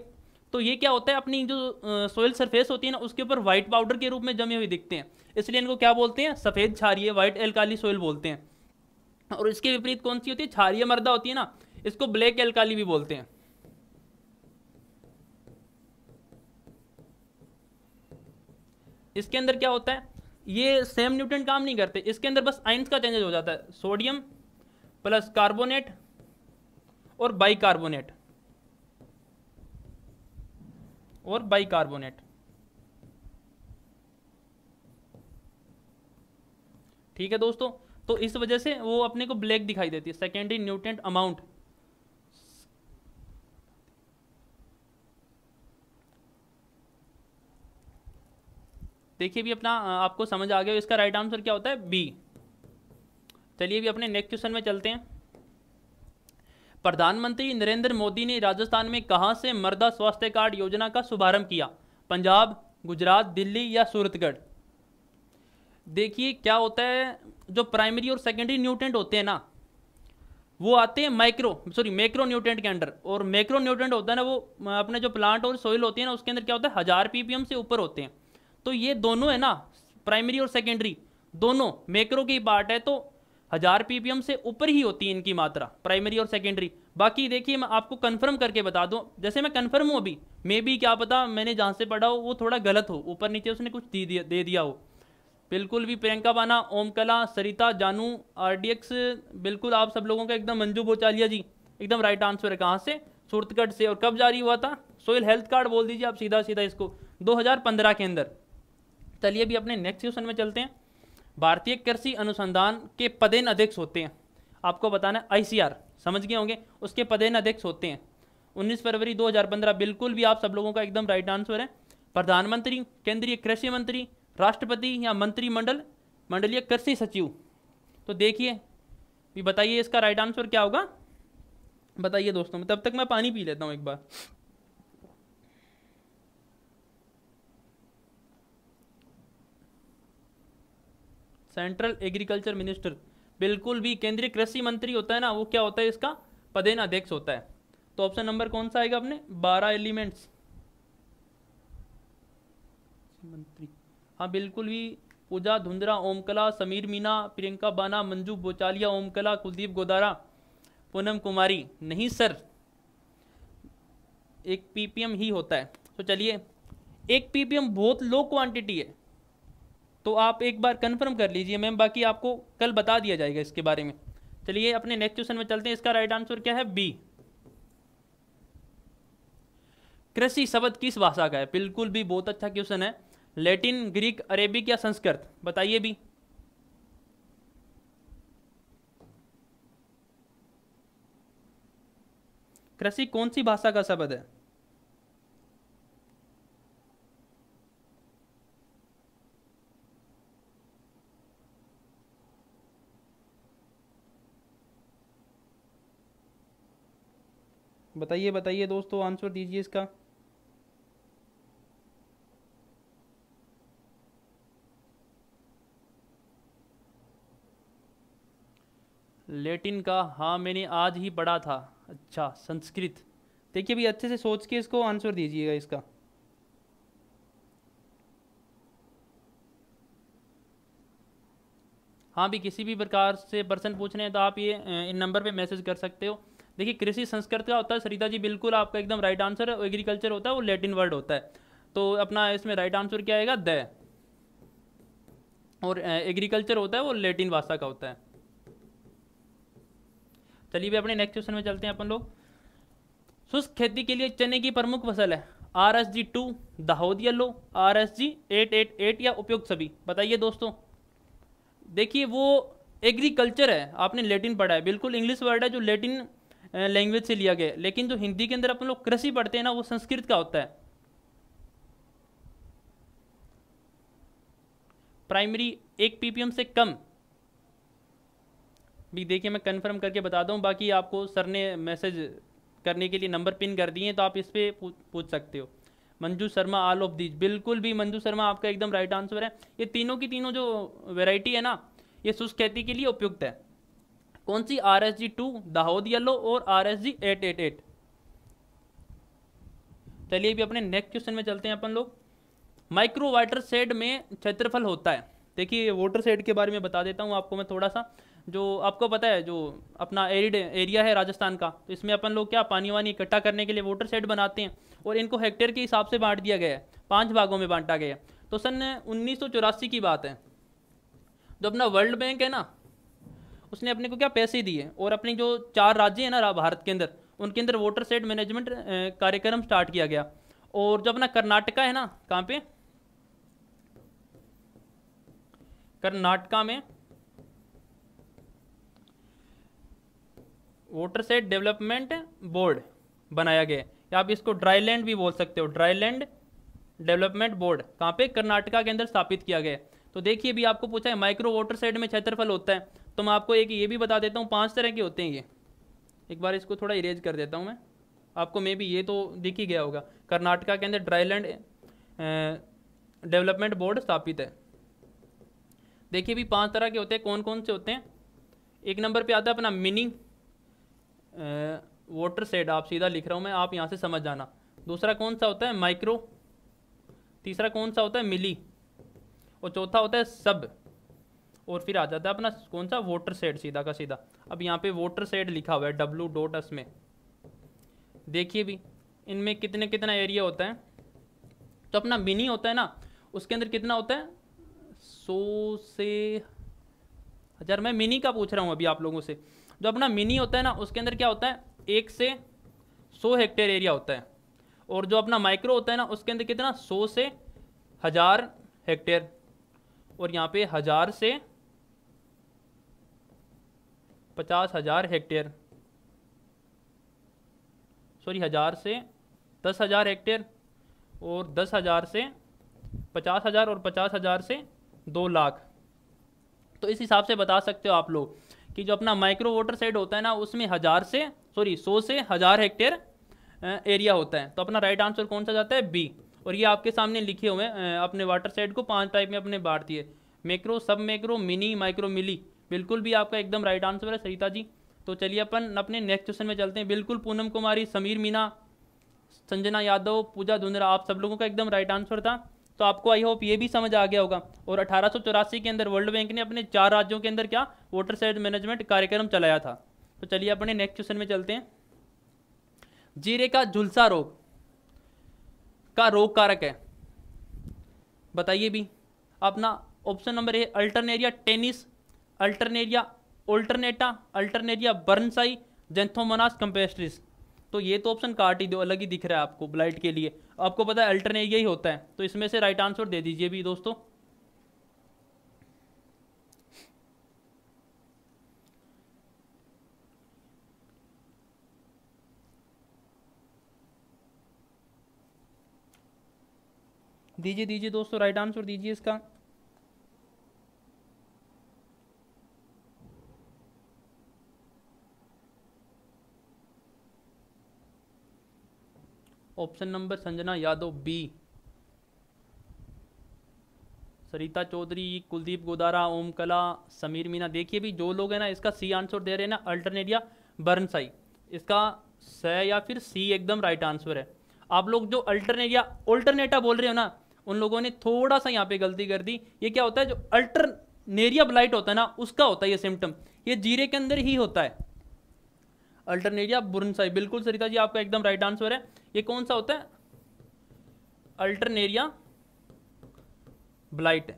तो ये क्या होता है अपनी जो सोयल सरफेस होती है ना उसके ऊपर व्हाइट पाउडर के रूप में जमे हुए दिखते हैं इसलिए इनको क्या बोलते हैं सफ़ेद छारिय व्हाइट एलकाली सोयल बोलते हैं और इसके विपरीत कौन सी होती है छारिया मर्दा होती है ना इसको ब्लैक एलकाली भी बोलते हैं इसके अंदर क्या होता है ये सेम न्यूट्रेंट काम नहीं करते इसके अंदर बस आइंस का चेंजेज हो जाता है सोडियम प्लस कार्बोनेट और बाइकार्बोनेट और बाइकार्बोनेट ठीक है दोस्तों तो इस वजह से वो अपने को ब्लैक दिखाई देती है सेकेंडरी न्यूट्रेंट अमाउंट देखिए भी अपना आपको समझ आ गया इसका राइट आंसर क्या होता है बी चलिए भी अपने नेक्स्ट क्वेश्चन में चलते हैं प्रधानमंत्री नरेंद्र मोदी ने राजस्थान में कहाँ से मृदा स्वास्थ्य कार्ड योजना का शुभारंभ किया पंजाब गुजरात दिल्ली या सूरतगढ़ देखिए क्या होता है जो प्राइमरी और सेकेंडरी न्यूट्रेंट होते हैं ना वो आते हैं माइक्रो सॉरी मैक्रो न्यूट्रेंट के अंडर और मैक्रो न्यूट्रेंट होता है ना वो अपने जो प्लांट और सोइल होती है ना उसके अंदर क्या होता है हज़ार पीपीएम से ऊपर होते हैं तो ये दोनों है ना प्राइमरी और सेकेंडरी दोनों मैक्रो की पार्ट है तो हजार पीपीएम से ऊपर ही होती है इनकी मात्रा प्राइमरी और सेकेंडरी बाकी देखिए मैं आपको कन्फर्म करके बता दूं जैसे मैं कन्फर्म हूँ अभी मे बी क्या पता मैंने जहाँ से पढ़ा हो वो थोड़ा गलत हो ऊपर नीचे उसने कुछ दे दिया दे दिया हो बिल्कुल भी प्रियंका बाना ओमकला सरिता जानू आर बिल्कुल आप सब लोगों का एकदम मंजू बोचालिया जी एकदम राइट आंसर है कहाँ से सूरतगढ़ से और कब जारी हुआ था सोयल हेल्थ कार्ड बोल दीजिए आप सीधा सीधा इसको दो के अंदर चलिए अभी अपने नेक्स्ट क्वेश्चन में चलते हैं भारतीय कृषि अनुसंधान के पदेन अध्यक्ष होते हैं आपको बताना है आई समझ गए होंगे उसके पदेन अध्यक्ष होते हैं 19 फरवरी 2015 बिल्कुल भी आप सब लोगों का एकदम राइट आंसर है प्रधानमंत्री केंद्रीय कृषि मंत्री राष्ट्रपति या मंत्रिमंडल मंडलीय कृषि सचिव तो देखिए बताइए इसका राइट आंसर क्या होगा बताइए दोस्तों तब तक मैं पानी पी लेता हूँ एक बार सेंट्रल एग्रीकल्चर मिनिस्टर बिल्कुल भी केंद्रीय कृषि मंत्री होता है ना वो क्या होता है इसका पदेन अध्यक्ष होता है तो ऑप्शन नंबर कौन सा आएगा अपने बारह एलिमेंट्स मंत्री हाँ बिल्कुल भी पूजा धुंधरा ओमकला समीर मीना प्रियंका बाना मंजू बोचालिया ओमकला कुलदीप गोदारा पूनम कुमारी नहीं सर एक पीपीएम ही होता है तो चलिए एक पीपीएम बहुत लो क्वांटिटी है तो आप एक बार कन्फर्म कर लीजिए मैम बाकी आपको कल बता दिया जाएगा इसके बारे में चलिए अपने नेक्स्ट क्वेश्चन में चलते हैं इसका राइट आंसर क्या है बी कृषि शब्द किस भाषा का है बिल्कुल भी बहुत अच्छा क्वेश्चन है लैटिन ग्रीक अरेबिक या संस्कृत बताइए भी कृषि कौन सी भाषा का शब्द है बताइए बताइए दोस्तों आंसर दीजिए इसका लेटिन का हाँ मैंने आज ही पढ़ा था अच्छा संस्कृत देखिए अभी अच्छे से सोच के इसको आंसर दीजिएगा इसका हाँ भी किसी भी प्रकार से पर्सन पूछ रहे हैं तो आप ये इन नंबर पे मैसेज कर सकते हो देखिए कृषि संस्कृत का होता है सरिता जी बिल्कुल आपका एकदम राइट आंसर है एग्रीकल्चर होता है वो लैटिन वर्ड होता है तो अपना इसमें राइट आंसर क्या आएगा द और एग्रीकल्चर होता है वो लैटिन भाषा का होता है चलिए भी अपने नेक्स्ट क्वेश्चन में चलते हैं अपन लोग शुष्क खेती के लिए चने की प्रमुख फसल है R S G two Dahod yellow R S G eight eight eight या उपयुक्त सभी बताइए दोस्तों देखिए वो एग्रीकल्चर है आपने लेटिन पढ़ा है बिल्कुल इंग्लिश वर्ड है जो लेटिन लैंग्वेज से लिया गया लेकिन जो हिंदी के अंदर अपन लोग कृषि पढ़ते हैं ना वो संस्कृत का होता है प्राइमरी एक पीपीएम से कम भी देखिए मैं कंफर्म करके बता दूं बाकी आपको सर ने मैसेज करने के लिए नंबर पिन कर दिए हैं तो आप इस पर पूछ सकते हो Manju Sharma all of these बिल्कुल भी मंजू शर्मा आपका एकदम राइट आंसर है ये तीनों की तीनों जो वेराइटी है ना ये शुष्क खेती के लिए उपयुक्त है कौन सी R S G two Dahod yellow और R S G eight eight eight चलिए भी अपने नेक्स्ट क्वेश्चन में चलते हैं अपन लोग माइक्रो वाटर शेड में क्षेत्रफल होता है देखिए वाटर शेड के बारे में बता देता हूँ आपको मैं थोड़ा सा जो आपको पता है जो अपना एरिड एरिया है राजस्थान का तो इसमें अपन लोग क्या पानी वानी इकट्ठा करने के लिए वाटर शेड बनाते हैं और इनको हेक्टेयर के हिसाब से बांट दिया गया है पाँच भागों में बांटा गया है तो सन उन्नीस की बात है जो अपना वर्ल्ड बैंक है ना उसने अपने को क्या पैसे दिए और अपने जो चार राज्य हैं ना भारत के अंदर उनके अंदर वोटर सेट मैनेजमेंट कार्यक्रम स्टार्ट किया गया और जो अपना कर्नाटका है ना कहाँ पे कर्नाटका में वोटर सेट डेवलपमेंट बोर्ड बनाया गया या आप इसको ड्राई लैंड भी बोल सकते हो ड्राई लैंड डेवलपमेंट बोर्ड कहाँ पे कर्नाटका के अंदर स्थापित किया गया तो देखिए भी आपको पूछा है माइक्रो वोटर सेट में क्षेत्रफल होता है तो मैं आपको एक ये भी बता देता हूँ पाँच तरह के होते हैं ये एक बार इसको थोड़ा इरेज कर देता हूँ मैं आपको मे भी ये तो दिख ही गया होगा कर्नाटका के अंदर ड्राईलैंड डेवलपमेंट बोर्ड स्थापित है देखिए भी पांच तरह के होते हैं कौन कौन से होते हैं एक नंबर पे आता है अपना मिनी वाटर सेड आप सीधा लिख रहा हूँ मैं आप यहाँ से समझ जाना दूसरा कौन सा होता है माइक्रो तीसरा कौन सा होता है मिली और चौथा होता है सब और फिर आ जाता है अपना कौन सा वोटर सेट सीधा का सीधा अब यहाँ पे वोटर सेट लिखा हुआ है डब्लू डॉट एस में देखिए भी इनमें कितने कितना एरिया होता है तो अपना मिनी होता है ना उसके अंदर कितना होता है सौ से हजार अच्छा, मैं मिनी का पूछ रहा हूँ अभी आप लोगों से जो अपना मिनी होता है ना उसके अंदर क्या होता है एक से सौ हेक्टेयर एरिया होता है और जो अपना माइक्रो होता है ना उसके अंदर कितना सौ से हज़ार हेक्टेयर और यहाँ पे हज़ार से पचास हज़ार हेक्टेयर सॉरी हज़ार से दस हज़ार हेक्टेयर और दस हज़ार से पचास हज़ार और पचास हज़ार से दो लाख तो इस हिसाब से बता सकते हो आप लोग कि जो अपना माइक्रो वाटर साइड होता है ना उसमें हज़ार से सॉरी सौ से हज़ार हेक्टेयर एरिया होता है तो अपना राइट आंसर कौन सा जाता है बी और ये आपके सामने लिखे हुए हैं अपने वाटर सेट को पांच टाइप में अपने बांट दिए मैक्रो सब मैक्रो मिनी माइक्रो मिली बिल्कुल भी आपका एकदम राइट आंसर है सरिता जी तो चलिए अपन अपने नेक्स्ट क्वेश्चन में चलते हैं बिल्कुल पूनम कुमारी समीर मीना संजना यादव पूजा धुंधरा आप सब लोगों का एकदम राइट आंसर था तो आपको आई होप ये भी समझ आ गया होगा और अठारह के अंदर वर्ल्ड बैंक ने अपने चार राज्यों के अंदर क्या वोटर साइड मैनेजमेंट कार्यक्रम चलाया था तो चलिए अपने नेक्स्ट क्वेश्चन में चलते हैं जीरे का झुलसा रोग का रोग कारक है बताइए भी अपना option number A alternaria tenuis alternaria alternata alternaria brassicae xanthomonas campestris तो ये तो ऑप्शन काट ही दो अलग ही दिख रहा है आपको ब्लाइट के लिए आपको पता है अल्टरनेरिया ही होता है तो इसमें से राइट आंसर दे दीजिए भी दोस्तों दीजिए दीजिए दोस्तों राइट आंसर दीजिए इसका option number Sanjana Yadav B Sarita Chaudhary Kuldeep Godara Om Kala Sameer Meena देखिए भी जो लोग हैं ना इसका सी आंसर दे रहे हैं ना अल्टरनेटिया बर्नसाई इसका स या फिर सी एकदम राइट आंसर है आप लोग जो अल्टरनेटिया अल्टरनेटा बोल रहे हो ना उन लोगों ने थोड़ा सा यहाँ पे गलती कर दी ये क्या होता है जो अल्टरनेरिया ब्लाइट होता है ना उसका होता है ये सिम्टम ये जीरे के अंदर ही होता है अल्टरनेरिया बुरनसाई बिल्कुल सरिता जी आपका एकदम राइट आंसर है ये कौन सा होता है अल्टरनेरिया ब्लाइट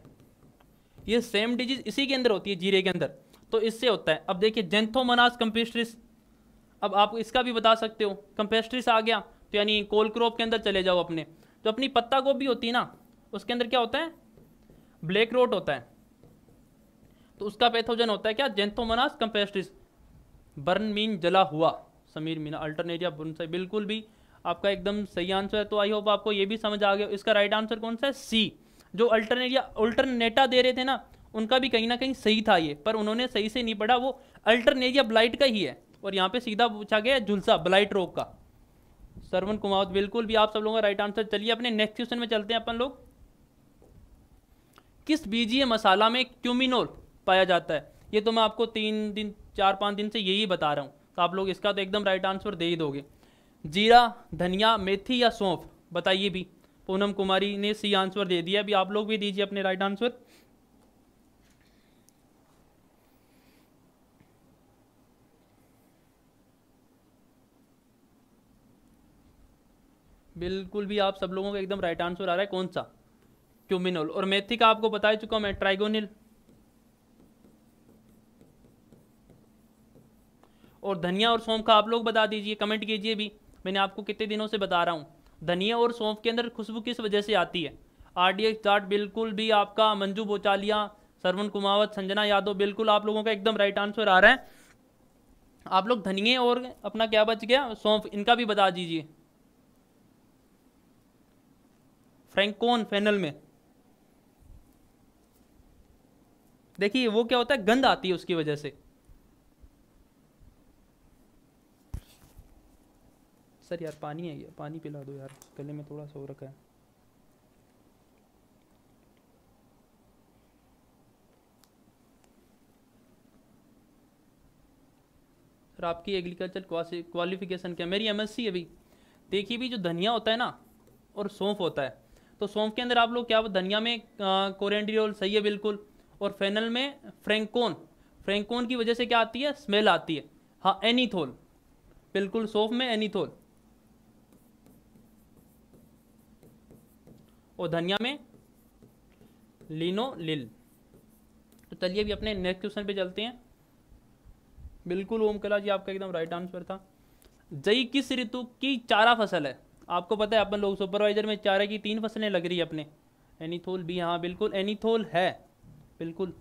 ये सेम डिजीज इसी के अंदर होती है जीरे के अंदर तो इससे होता है अब देखिए जेंथोमनास कंपेस्ट्रिस अब आप इसका भी बता सकते हो कंपेस्ट्रिस आ गया तो यानी कोल क्रॉप के अंदर चले जाओ अपने जो तो अपनी पत्ता गोभी होती है ना उसके अंदर क्या होता है ब्लैक रोट होता है तो उसका पैथोजन होता है क्या जेंथोमनास कंपेस्ट्रिस बर्न मीन जला हुआ समीर मीना अल्टरनेरिया बुन से बिल्कुल भी आपका एकदम सही आंसर है तो आई होप आपको ये भी समझ आ गया इसका राइट आंसर कौन सा है सी जो अल्टरनेरिया अल्टरनेटा दे रहे थे ना उनका भी कहीं ना कहीं सही था ये पर उन्होंने सही से नहीं पढ़ा वो अल्टरनेरिया ब्लाइट का ही है और यहाँ पे सीधा पूछा गया झुलसा ब्लाइट रोग का सरवन कुमार बिल्कुल भी आप सब लोगों का राइट आंसर चलिए अपने नेक्स्ट क्वेश्चन में चलते हैं अपन लोग किस बीजीय मसाला में क्यूमिनोल पाया जाता है ये तो मैं आपको तीन दिन चार पाँच दिन से यही बता रहा हूँ तो आप लोग इसका तो एकदम राइट आंसर दे ही दोगे जीरा धनिया मेथी या सौंफ बताइए भी पूनम कुमारी ने सी आंसर दे दिया अभी आप लोग भी दीजिए अपने राइट आंसर बिल्कुल भी आप सब लोगों का एकदम राइट आंसर आ रहा है कौन सा क्यूमिनोल और मेथी का आपको बता चुका हूँ मैं ट्राइगोनिल और धनिया और सौंफ का आप लोग बता दीजिए कमेंट कीजिए भी मैंने आपको कितने दिनों से बता रहा हूँ धनिया और सौंफ के अंदर खुशबू किस वजह से आती है आर डी एक्स बिल्कुल भी आपका मंजू बोचालिया सरवन कुमावत संजना यादव बिल्कुल आप लोगों का एकदम राइट आंसर आ रहा है आप लोग धनिए और अपना क्या बच गया सौंफ इनका भी बता दीजिए फ्रेंकोन फेनल में देखिए वो क्या होता है गंध आती है उसकी वजह से सर यार पानी है पानी पिला दो यार गले में थोड़ा सा हो रखा है सर आपकी एग्रीकल्चर क्वालिफिकेशन क्या मेरी एमएससी है अभी देखिए भी जो धनिया होता है ना और सौंफ होता है तो सौंफ के अंदर आप लोग क्या धनिया में कोरेंड्रियोल सही है बिल्कुल और फेनल में फ्रेंकोन फ्रेंकोन की वजह से क्या आती है स्मेल आती है हाँ एनीथोल बिल्कुल सौंफ में एनीथोल और धनिया में लिनोलिल तो चलिए अभी अपने नेक्स्ट क्वेश्चन पे चलते हैं बिल्कुल ओमकला जी आपका एकदम राइट आंसर था जई किस ऋतु की चारा फसल है आपको पता है अपन लोग सुपरवाइजर में चारा की तीन फसलें लग रही है अपने एनीथोल भी हाँ बिल्कुल एनीथोल है बिल्कुल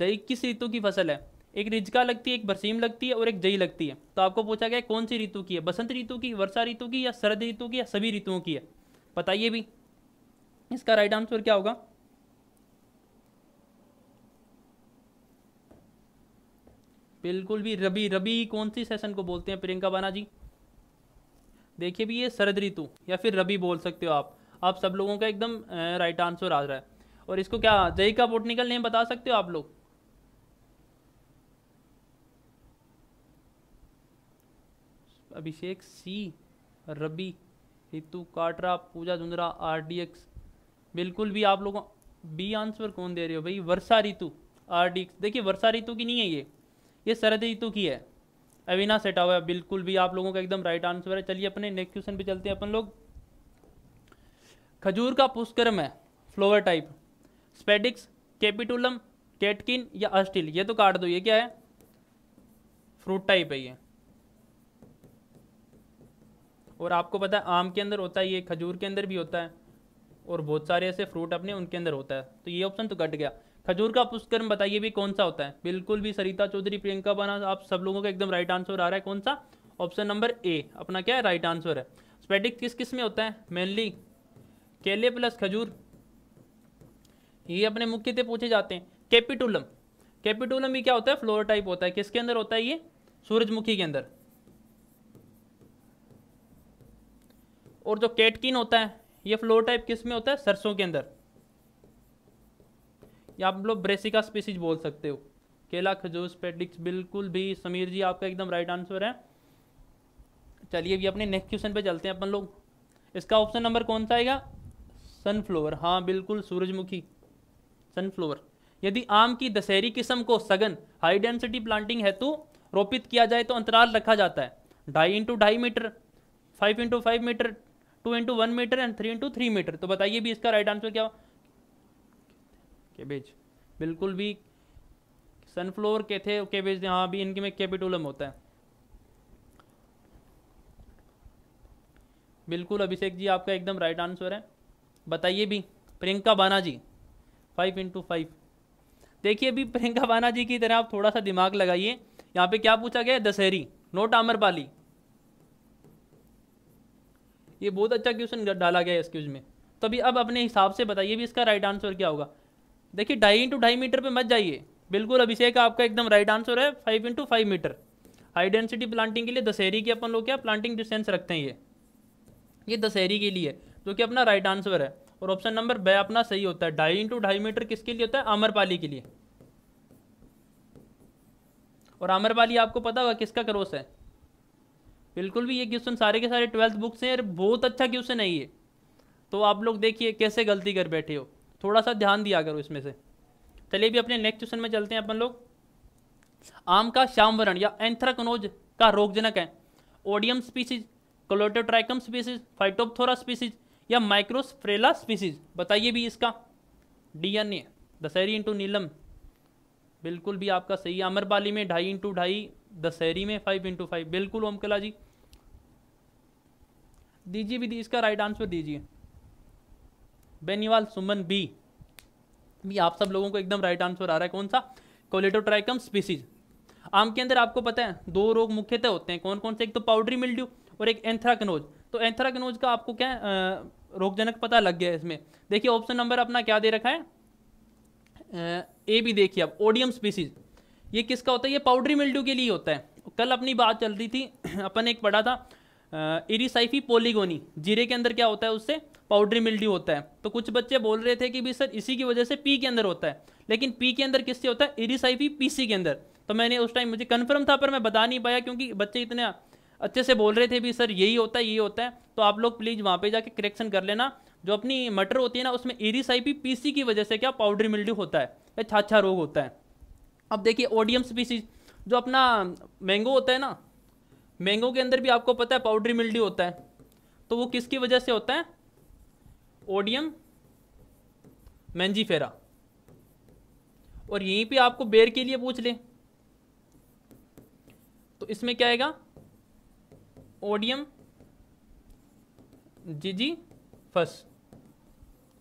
जई किस ऋतु की फसल है एक रिजका लगती है एक बरसीम लगती है और एक जई लगती है तो आपको पूछा गया कौन सी ऋतु की है बसंत ऋतु की वर्षा ऋतु की या शरद ऋतु की या सभी ऋतुओं की है बताइए भी इसका राइट आंसर क्या होगा बिल्कुल भी रबी रबी कौन सी सेशन को बोलते हैं प्रियंका बाना जी देखिए भी ये शरद ऋतु या फिर रबी बोल सकते हो आप आप सब लोगों का एकदम राइट आंसर आ रहा है और इसको क्या जई का बोटनिकल नेम बता सकते हो आप लोग Abhishek C Rabi Ritu Katara Pooja Dhundhara R D X बिल्कुल भी आप लोगों बी आंसर कौन दे रहे हो भाई वर्षा ऋतु आर डी देखिए वर्षा ऋतु की नहीं है ये ये शरद ऋतु की है अविना सेटा हुआ है बिल्कुल भी आप लोगों का एकदम राइट आंसर है चलिए अपने नेक्स्ट क्वेश्चन पे चलते हैं अपन लोग खजूर का पुष्कर्म है flower type spadix capitulum catkin या अस्टिल ये तो काट दो ये क्या है फ्रूट टाइप है ये और आपको पता है आम के अंदर होता है ये खजूर के अंदर भी होता है और बहुत सारे ऐसे फ्रूट अपने उनके अंदर होता है तो ये ऑप्शन तो कट गया खजूर का पुष्कर्म बताइए भी कौन सा होता है बिल्कुल भी सरिता चौधरी प्रियंका बना आप सब लोगों का एकदम राइट आंसर आ रहा है कौन सा ऑप्शन नंबर ए अपना क्या है राइट आंसर है स्पेटिक किस किस में होता है मेनली केले प्लस खजूर ये अपने मुख्य थे पूछे जाते हैं कैपिटुलम कैपिटुलम भी क्या होता है फ्लोर टाइप होता है किसके अंदर होता है ये सूरजमुखी के अंदर और जो कैटकिन होता है ये फ्लोर टाइप किस में होता है सरसों के अंदर या आप लोग ब्रेसिका स्पीसीज बोल सकते हो केला खजूर स्पेडिक्स बिल्कुल भी समीर जी आपका एकदम राइट आंसर है चलिए अभी अपने नेक्स्ट क्वेश्चन पे चलते हैं अपन लोग इसका ऑप्शन नंबर कौन सा आएगा सनफ्लोवर हाँ बिल्कुल सूरजमुखी सनफ्लोवर यदि आम की दशहरी किस्म को सघन हाई डेंसिटी प्लांटिंग हेतु रोपित किया जाए तो अंतराल रखा जाता है ढाई इंटू ढाई meter five into five meter two into one meter and three into three meter तो बताइए भी इसका राइट आंसर क्या केबेज बिल्कुल भी सनफ्लोर के थे केबेज यहाँ भी इनके में कैपिटुलम होता है बिल्कुल अभिषेक जी आपका एकदम राइट आंसर है बताइए भी Priyanka Banaji five into five देखिए भी प्रियंका बानाजी की तरह आप थोड़ा सा दिमाग लगाइए यहाँ पे क्या पूछा गया दशहरी नोट आमरपाली ये बहुत अच्छा क्वेश्चन डाला गया है इसके में तो अभी अब अपने हिसाब से बताइए भी इसका राइट आंसर क्या होगा देखिए ढाई इंटू ढाई मीटर पे मत जाइए बिल्कुल अभिषेक आपका एकदम राइट आंसर है five into five meter high density planting के लिए दशहरी की अपन लोग क्या प्लांटिंग डिस्टेंस रखते हैं ये ये दशहरी के लिए जो कि अपना राइट आंसर है और ऑप्शन नंबर बे अपना सही होता है ढाई इंटू ढाई मीटर किसके लिए होता है आमरपाली के लिए और आमरपाली आपको पता होगा किसका क्रॉस है बिल्कुल भी ये क्वेश्चन सारे के सारे ट्वेल्थ बुक से हैं बहुत अच्छा क्वेश्चन है ये तो आप लोग देखिए कैसे गलती कर बैठे हो थोड़ा सा ध्यान दिया करो इसमें से चलिए भी अपने नेक्स्ट क्वेश्चन में चलते हैं अपन लोग आम का श्यामवरण या एंथ्राकनोज का रोगजनक है oidium species colletotrichum species phytophthora species या माइक्रोस्फ्रेला स्पीसीज बताइए भी इसका डीएनए दशहरी इंटू नीलम बिल्कुल भी आपका सही है अमरपाली में ढाई इंटू ढाई दशहरी में फाइव इंटू फाइव बिल्कुल ओमकला जी दीजिए भी इसका राइट आंसर दीजिए बेनीवाल सुमन बी भी आप सब लोगों को एकदम राइट आंसर आ रहा है कौन सा ट्राइकम स्पीसीज आम के अंदर आपको पता है दो रोग मुख्यतः होते हैं कौन कौन से एक तो पाउडरी मिल्ड्यू और एक एंथ्राकनोज तो एंथ्राकनोज का आपको क्या रोगजनक पता लग गया है इसमें देखिए ऑप्शन नंबर अपना क्या दे रखा है ए भी देखिए आप ओडियम स्पीसीज ये किसका होता है ये पाउडरी मिल्ड्यू के लिए होता है कल अपनी बात चल रही थी अपन एक पढ़ा था इरिसाइफी पोलीगोनी जीरे के अंदर क्या होता है उससे पाउडरी मिल्टी होता है तो कुछ बच्चे बोल रहे थे कि भी सर इसी की वजह से पी के अंदर होता है लेकिन पी के अंदर किससे होता है इरिसाइफी पीसी के अंदर तो मैंने उस टाइम मुझे कन्फर्म था पर मैं बता नहीं पाया क्योंकि बच्चे इतने अच्छे से बोल रहे थे भी सर यही होता है ये होता है तो आप लोग प्लीज़ वहाँ पे जाके करेक्शन कर लेना जो अपनी मटर होती है ना उसमें एरिसाइपी पीसी की वजह से क्या पाउडरी मिल्टी होता है या छाछा रोग होता है अब देखिए ओडियम स्पीसीज जो अपना मैंगो होता है ना मैंगो के अंदर भी आपको पता है पाउडरी मिल्डी होता है तो वो किसकी वजह से होता है ओडियम मैंजीफेरा और यहीं पे आपको बेर के लिए पूछ ले तो इसमें क्या आएगा ओडियम जी जी फस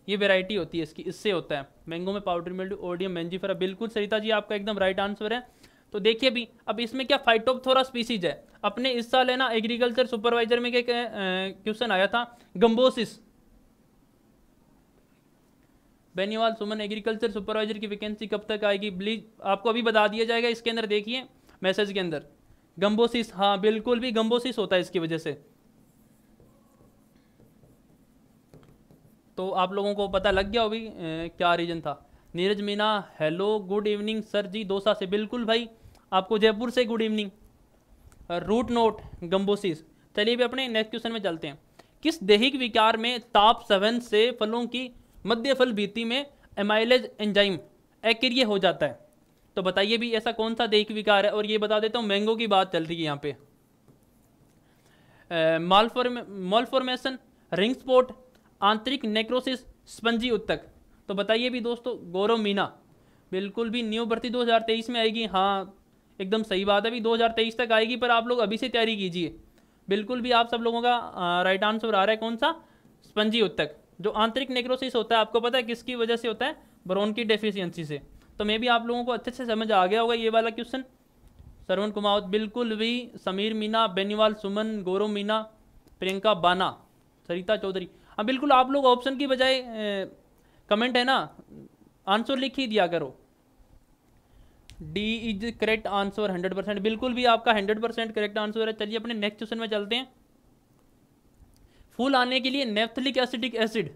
ये वेराइटी होती है इसकी इससे होता है मैंगो में पाउडर मिल्ड ओडियम मैंजीफेरा बिल्कुल सरिता जी आपका एकदम राइट आंसर है तो देखिए भी अब इसमें क्या फाइटोपथोरा स्पीसीज है अपने इस साल है ना एग्रीकल्चर सुपरवाइजर में क्या क्वेश्चन आया था gummosis Beniwal Suman agriculture supervisor की वैकेंसी कब तक आएगी प्लीज आपको अभी बता दिया जाएगा इसके अंदर देखिए मैसेज के अंदर गम्बोसिस हाँ बिल्कुल भी गम्बोसिस होता है इसकी वजह से तो आप लोगों को पता लग गया होगी क्या रीजन था Neeraj Meena hello good evening sir ji Dausa से बिल्कुल भाई आपको जयपुर से good evening root knot gummosis चलिए भी अपने नेक्स्ट क्वेश्चन में चलते हैं किस देहिक विकार में ताप सेवन से फलों की मध्य फल बीती में एमाइलेज एंजाइम एक्रिय हो जाता है तो बताइए भी ऐसा कौन सा देहिक विकार है और ये बता देता हूँ मैंगो की बात चल रही है यहाँ पे मालफॉर्म मॉलफॉर्मेशन रिंग स्पोर्ट आंतरिक नेक्रोसिस स्पंजी उत्तक तो बताइए भी दोस्तों गौरव मीना बिल्कुल भी न्यू भर्ती 2023 में आएगी हाँ एकदम सही बात है अभी 2023 तक आएगी पर आप लोग अभी से तैयारी कीजिए बिल्कुल भी आप सब लोगों का राइट आंसर आ रहा है कौन सा स्पंजी उत्तक जो आंतरिक नेक्रोसिस होता है आपको पता है किसकी वजह से होता है ब्रोन की डेफिशियंसी से तो मे भी आप लोगों को अच्छे से समझ आ गया होगा ये वाला क्वेश्चन सरवण कुमावत बिल्कुल भी समीर मीना बेनीवाल सुमन गौरव मीना प्रियंका बाना सरिता चौधरी हाँ बिल्कुल आप लोग ऑप्शन की बजाय कमेंट है ना आंसर लिख ही दिया करो D is correct answer hundred percent बिल्कुल भी आपका हंड्रेड परसेंट करेक्ट आंसर है चलिए अपने नेक्स्ट क्वेश्चन में चलते हैं फूल आने के लिए नेफ्थलिक एसिडिक एसिड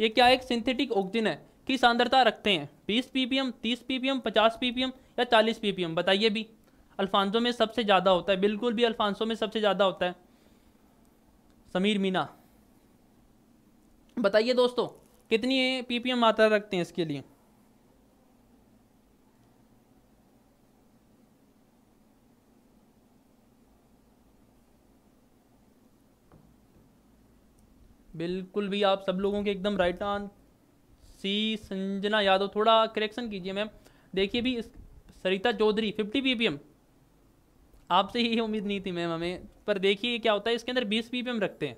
ये क्या एक सिंथेटिक ऑक्सीजन है किस आंद्रता रखते हैं 20 पीपीएम पचास पीपीएम 50 पीपीएम या चालीस पीपीएम बताइए भी अल्फांसो में सबसे ज़्यादा होता है बिल्कुल भी अल्फांसो में सबसे ज़्यादा होता है समीर मीना बताइए दोस्तों कितनी पीपीएम मात्रा रखते हैं इसके लिए बिल्कुल भी आप सब लोगों के एकदम राइट आन सी संजना यादव थोड़ा करेक्शन कीजिए मैम देखिए भी इस सरिता चौधरी फिफ्टी एम आपसे ही उम्मीद नहीं थी मैम हमें पर देखिए क्या होता है इसके अंदर बीस एम रखते हैं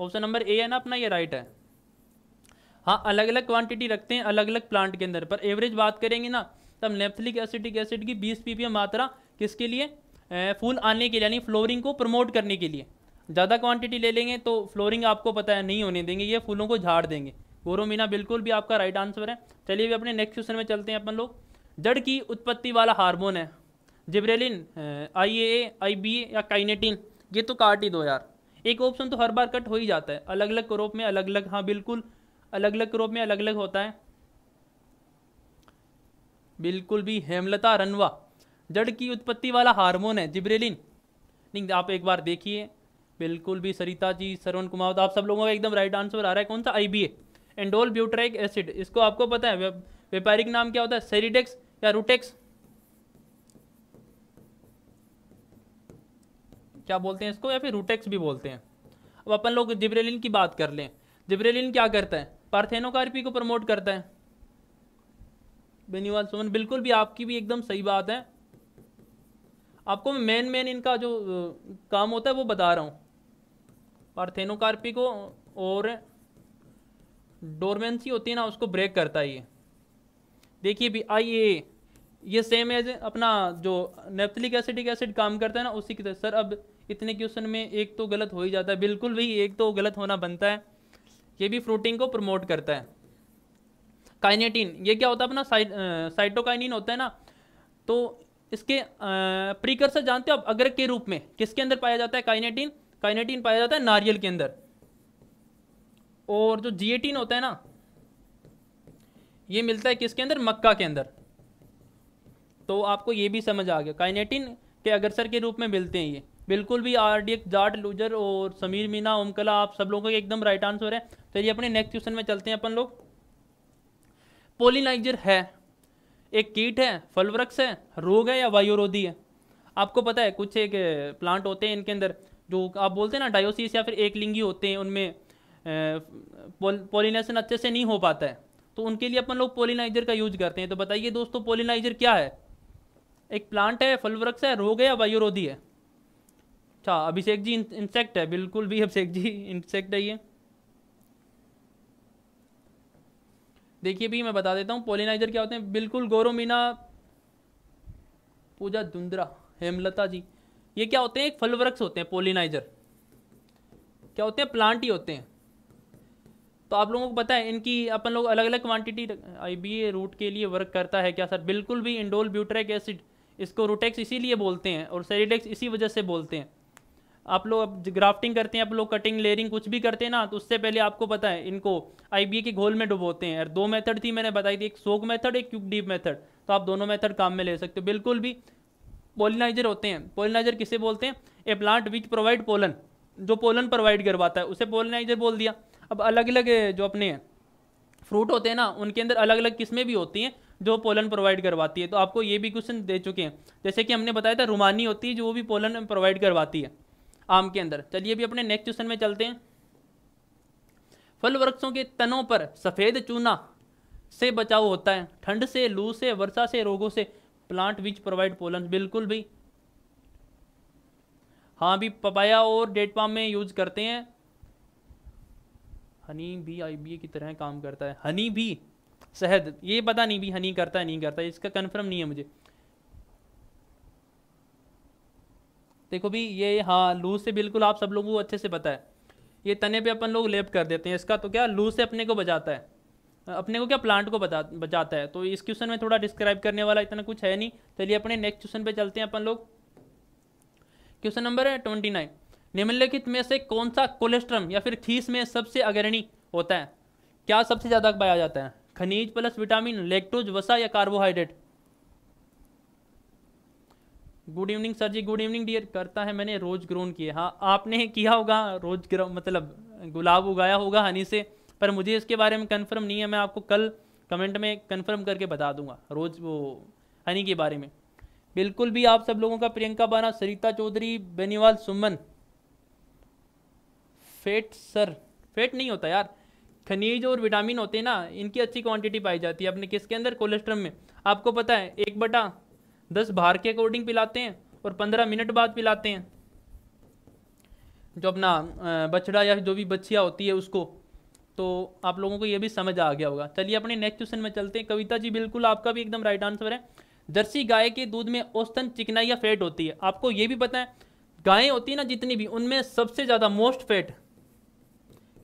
ऑप्शन नंबर ए है ना अपना ये राइट है हाँ अलग अलग क्वांटिटी रखते हैं अलग अलग प्लांट के अंदर पर एवरेज बात करेंगे ना तब नेफ्थलिक एसिडिक एसिड की बीस एम मात्रा किसके लिए फूल आने के लिए यानी फ्लोरिंग को प्रमोट करने के लिए ज़्यादा क्वांटिटी ले लेंगे तो फ्लोरिंग आपको पता है नहीं होने देंगे ये फूलों को झाड़ देंगे गोरोमीना बिल्कुल भी आपका राइट आंसर है चलिए अभी अपने नेक्स्ट क्वेश्चन में चलते हैं अपन लोग जड़ की उत्पत्ति वाला हार्मोन है जिब्रेलिन आई ए आई या काइनेटिन ये तो काट ही दो यार एक ऑप्शन तो हर बार कट हो ही जाता है अलग अलग क्रोप में अलग अलग हाँ बिल्कुल अलग अलग क्रोप में अलग अलग होता है बिल्कुल भी हेमलता रनवा जड़ की उत्पत्ति वाला हार्मोन है जिब्रेलिन नहीं आप एक बार देखिए बिल्कुल भी सरिता जी सरवन कुमार आप सब लोगों का एकदम राइट आंसर आ रहा है कौन सा आई बी एंडोल ब्यूट्राइक एसिड इसको आपको पता है व्यापारिक नाम क्या होता है सेरिडेक्स या रूटेक्स क्या बोलते हैं इसको या फिर रूटेक्स भी बोलते हैं अब अपन लोग जिब्रेलिन की बात कर लें जिब्रेलिन क्या करता है पार्थेनोकार्पी को प्रमोट करता है बेनीवाल सुमन बिल्कुल भी आपकी भी एकदम सही बात है आपको मेन मेन इनका जो काम होता है वो बता रहा हूँ पार्थेनोकार्पी को और डोरमेंसी होती है ना उसको ब्रेक करता है ये देखिए भी आइए ये सेम एज अपना जो नेप्थलिक एसिडिक एसिड काम करता है ना उसी की तरह सर अब इतने क्वेश्चन में एक तो गलत हो ही जाता है बिल्कुल भी एक तो गलत होना बनता है ये भी फ्रूटिंग को प्रमोट करता है काइनेटीन ये क्या होता है अपना साइ, साइटोकाइनिन होता है ना तो इसके प्रीकर्सर जानते हो आप अग्रक के रूप में किसके अंदर पाया जाता है काइनेटीन काइनेटिन पाया जाता है नारियल के अंदर और जो जीएटीन होता है ना ये मिलता है किसके अंदर मक्का के अंदर तो आपको ये भी समझ आ गया काइनेटिन के अग्रसर के रूप में मिलते हैं ये बिल्कुल भी आर डी जाट लूजर और समीर मीना ओमकला आप सब लोगों के एकदम राइट आंसर है तो ये अपने नेक्स्ट क्वेश्चन में चलते हैं अपन लोग पोलिनाइजर है एक कीट है फलवृक्ष है रोग है या वायुरोधी है आपको पता है कुछ एक प्लांट होते हैं इनके अंदर जो आप बोलते हैं ना डायोसिस या फिर एक लिंगी होते हैं उनमें पोलिनेशन अच्छे से नहीं हो पाता है तो उनके लिए अपन लोग पोलिनाइजर का यूज करते हैं तो बताइए दोस्तों पोलिनाइजर क्या है एक प्लांट है फल वृक्ष है रोग है या वायुरोधी है अच्छा अभिषेक जी इंसेक्ट है बिल्कुल भी अभिषेक जी इंसेक्ट है ये देखिए भी मैं बता देता हूँ पोलिनाइजर क्या होते हैं बिल्कुल गोरोमीना पूजा धुंद्रा हेमलता जी ये क्या होते हैं एक फल वृक्ष होते हैं पोलिनाइजर क्या होते हैं प्लांट ही होते हैं तो आप लोगों को पता है इनकी अपन लोग अलग अलग quantity I B A root के लिए वर्क करता है क्या सर बिल्कुल भी इंडोल ब्यूट्रिक एसिड इसको रूटेक्स इसीलिए बोलते हैं और सेरिडेक्स इसी वजह से बोलते हैं आप लोग अब ग्राफ्टिंग करते हैं आप लोग कटिंग लेयरिंग कुछ भी करते हैं ना तो उससे पहले आपको पता है इनको आई के घोल में डुबोते हैं और दो मेथड थी मैंने बताई थी एक सोक मेथड एक क्यूक डीप मेथड तो आप दोनों मेथड काम में ले सकते हो बिल्कुल भी पोलिनाइजर होते हैं पोलिनाइजर किसे बोलते हैं a plant which provide pollen जो पोलन प्रोवाइड करवाता है उसे पोलिनाइजर बोल दिया अब अलग अलग जो अपने फ्रूट होते हैं ना उनके अंदर अलग अलग किस्में भी होती हैं जो पोलन प्रोवाइड करवाती है तो आपको ये भी क्वेश्चन दे चुके हैं जैसे कि हमने बताया था रुमानी होती है जो वो भी पोलन प्रोवाइड करवाती है आम के अंदर चलिए अभी अपने नेक्स्ट क्वेश्चन में चलते हैं फल वृक्षों के तनों पर सफ़ेद चूना से बचाव होता है ठंड से लू से वर्षा से रोगों से प्लांट विच प्रोवाइड पोलन बिल्कुल भी हाँ भी पपाया और डेट पाम में यूज करते हैं हनी भी आईबीए की तरह काम करता है हनी भी शहद ये पता नहीं भी हनी करता है नहीं करता है इसका कन्फर्म नहीं है मुझे देखो भी ये हाँ लू से बिल्कुल आप सब लोगों को अच्छे से पता है ये तने पे अपन लोग लेप कर देते हैं इसका तो क्या लू से अपने को बजाता है अपने को क्या प्लांट को बता बचाता है तो इस क्वेश्चन में थोड़ा डिस्क्राइब करने वाला इतना कुछ है नहीं चलिए अपने नेक्स्ट क्वेश्चन पे चलते हैं अपन लोग क्वेश्चन नंबर है ट्वेंटी नाइन निम्नलिखित में से कौन सा कोलेस्ट्रम या फिर खीस में सबसे अग्रणी होता है क्या सबसे ज़्यादा पाया जाता है खनिज प्लस विटामिन लेक्टोज वसा या carbohydrate good evening sir ji good evening dear करता है मैंने रोज ग्रोन किए हाँ आपने किया होगा रोज ग्रो मतलब गुलाब उगाया होगा हनी से पर मुझे इसके बारे में कन्फर्म नहीं है मैं आपको कल कमेंट में कन्फर्म करके बता दूंगा रोज़ वो हनी के बारे में बिल्कुल भी आप सब लोगों का Priyanka Bana Sarita Chaudhary Beniwal Suman fat sir fat नहीं होता यार खनिज और विटामिन होते हैं ना इनकी अच्छी क्वांटिटी पाई जाती है अपने किसके अंदर कोलेस्ट्रॉल में आपको पता है एक बटा दस भार के अकॉर्डिंग पिलाते हैं और पंद्रह मिनट बाद पिलाते हैं जो अपना बछड़ा या जो भी बच्चिया होती है उसको तो आप लोगों को ये भी समझ आ गया होगा चलिए अपने नेक्स्ट क्वेश्चन में चलते हैं कविता जी बिल्कुल आपका भी एकदम राइट आंसर है जर्सी गाय के दूध में औस्तन चिकनाई या फैट होती है आपको ये भी पता है गायें होती है ना जितनी भी उनमें सबसे ज़्यादा मोस्ट फैट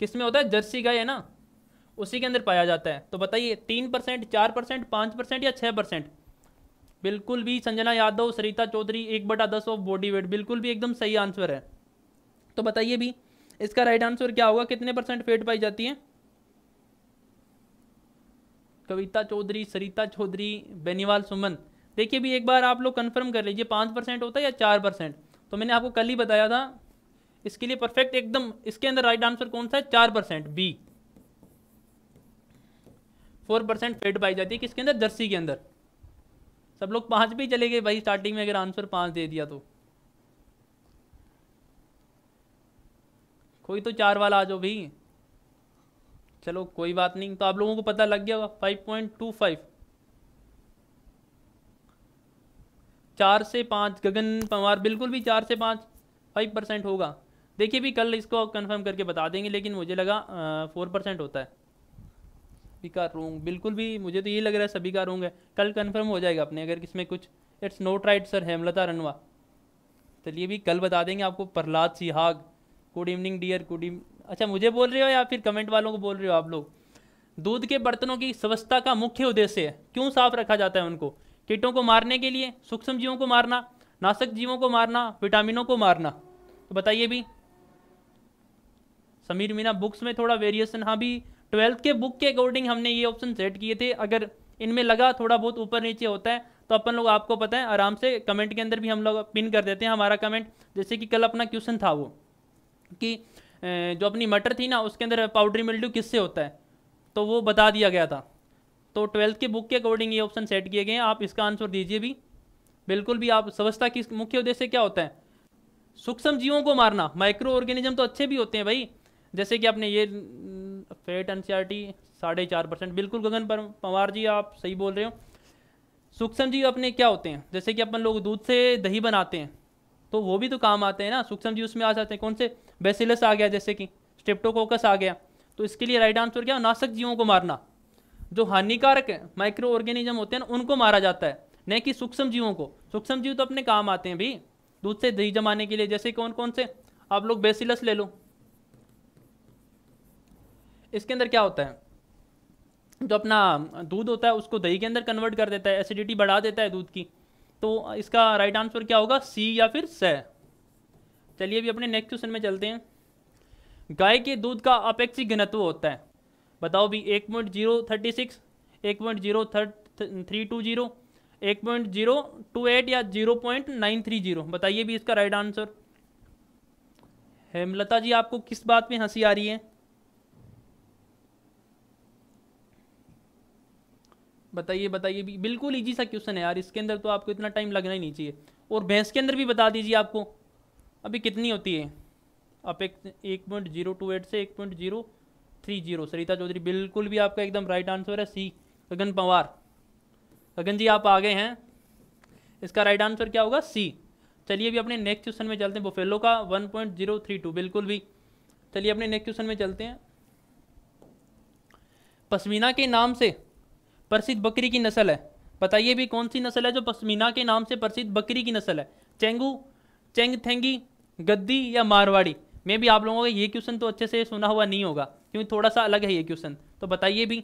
किस में होता है जर्सी गाय है ना उसी के अंदर पाया जाता है तो बताइए तीन परसेंट चार परसेंट पाँच परसेंट या छः परसेंट बिल्कुल भी संजना यादव सरिता चौधरी एक बटा दस ऑफ बॉडी वेट बिल्कुल भी एकदम सही आंसर है तो बताइए भी इसका राइट आंसर क्या होगा कितने परसेंट फेट पाई जाती है कविता चौधरी सरिता चौधरी बेनीवाल सुमन देखिए भी एक बार आप लोग कंफर्म कर लीजिए पाँच परसेंट होता है या चार परसेंट तो मैंने आपको कल ही बताया था इसके लिए परफेक्ट एकदम इसके अंदर राइट आंसर कौन सा है चार percent B four percent fat पाई जाती है किसके अंदर जर्सी के अंदर सब लोग पाँच भी चले गए भाई स्टार्टिंग में अगर आंसर पाँच दे दिया तो कोई तो चार वाला आ जाओ भाई चलो कोई बात नहीं तो आप लोगों को पता लग गया होगा फाइव पॉइंट टू फाइव चार से पाँच गगन पंवार बिल्कुल भी चार से पाँच फाइव परसेंट होगा देखिए भी कल इसको कंफर्म करके बता देंगे लेकिन मुझे लगा फोर परसेंट होता है सभी का रोंग बिल्कुल भी मुझे तो ये लग रहा है सभी का रोंग है कल कंफर्म हो जाएगा अपने अगर किसमें कुछ it's not right sir Hemlata Ranwa चलिए भी कल बता देंगे आपको Prahlad Sihag good evening dear good evening अच्छा मुझे बोल रहे हो या फिर कमेंट वालों को बोल रहे हो आप लोग दूध के बर्तनों की स्वच्छता का मुख्य उद्देश्य है क्यों साफ रखा जाता है उनको कीटों को मारने के लिए सूक्ष्म जीवों को मारना नाशक जीवों को मारना विटामिनों को मारना तो बताइए भी समीर मीना बुक्स में थोड़ा वेरिएशन हाँ भी ट्वेल्थ के बुक के अकॉर्डिंग हमने ये ऑप्शन सेट किए थे अगर इनमें लगा थोड़ा बहुत ऊपर नीचे होता है तो अपन लोग आपको पता है आराम से कमेंट के अंदर भी हम लोग पिन कर देते हैं हमारा कमेंट जैसे कि कल अपना क्वेश्चन था वो कि जो अपनी मटर थी ना उसके अंदर पाउडरी मिल्ड्यू किससे होता है तो वो बता दिया गया था तो ट्वेल्थ के बुक के अकॉर्डिंग ये ऑप्शन सेट किए गए हैं आप इसका आंसर दीजिए भी बिल्कुल भी आप स्वच्छता की मुख्य उद्देश्य क्या होता है सूक्ष्म जीवों को मारना माइक्रो ऑर्गेनिज्म तो अच्छे भी होते हैं भाई जैसे कि आपने ये फेट एन साढ़े चार परसेंट बिल्कुल गगन पर पवार जी आप सही बोल रहे हो सूक्ष्म जीव अपने क्या होते हैं जैसे कि अपन लोग दूध से दही बनाते हैं तो वो भी तो काम आते हैं ना सूक्ष्म जीव उसमें आ जाते हैं कौन से बेसिलस आ गया जैसे कि स्टेप्टोकोकस आ गया तो इसके लिए राइट आंसर क्या नाशक जीवों को मारना जो हानिकारक माइक्रो ऑर्गेनिज्म होते हैं ना उनको मारा जाता है न कि सूक्ष्म जीवों को सूक्ष्म जीव तो अपने काम आते हैं भी दूध से दही जमाने के लिए जैसे कौन कौन से आप लोग बेसिलस ले लो इसके अंदर क्या होता है जो अपना दूध होता है उसको दही के अंदर कन्वर्ट कर देता है एसिडिटी बढ़ा देता है दूध की तो इसका राइट आंसर क्या होगा सी या फिर स चलिए अभी अपने नेक्स्ट क्वेश्चन में चलते हैं गाय के दूध का अपेक्षित घनत्व होता है बताओ भी एक पॉइंट जीरो थर्टी सिक्स एक point zero three two zero एक पॉइंट जीरो टू एट या zero point nine three zero बताइए भी इसका राइट आंसर हेमलता जी आपको किस बात में हंसी आ रही है बताइए बताइए भी बिल्कुल ईजी सा क्वेश्चन है यार इसके अंदर तो आपको इतना टाइम लगना ही नहीं चाहिए और भैंस के अंदर भी बता दीजिए आपको अभी कितनी होती है आप एक एक पॉइंट जीरो टू एट से एक point zero three zero Sarita Chaudhary बिल्कुल भी आपका एकदम राइट आंसर है सी गगन पवार गगन जी आप आ गए हैं इसका राइट आंसर क्या होगा सी चलिए अभी अपने नेक्स्ट क्वेश्चन में चलते हैं बोफेलो का one point zero three two बिल्कुल भी चलिए अपने नेक्स्ट क्वेश्चन में चलते हैं पश्मीना के नाम से प्रसिद्ध बकरी की नस्ल है बताइए भी कौन सी नस्ल है जो पश्मीना के नाम से प्रसिद्ध बकरी की नस्ल है चेंगू चेंग थेंगी गद्दी या मारवाड़ी मे भी आप लोगों का ये क्वेश्चन तो अच्छे से सुना हुआ नहीं होगा क्योंकि थोड़ा सा अलग है ये क्वेश्चन तो बताइए भी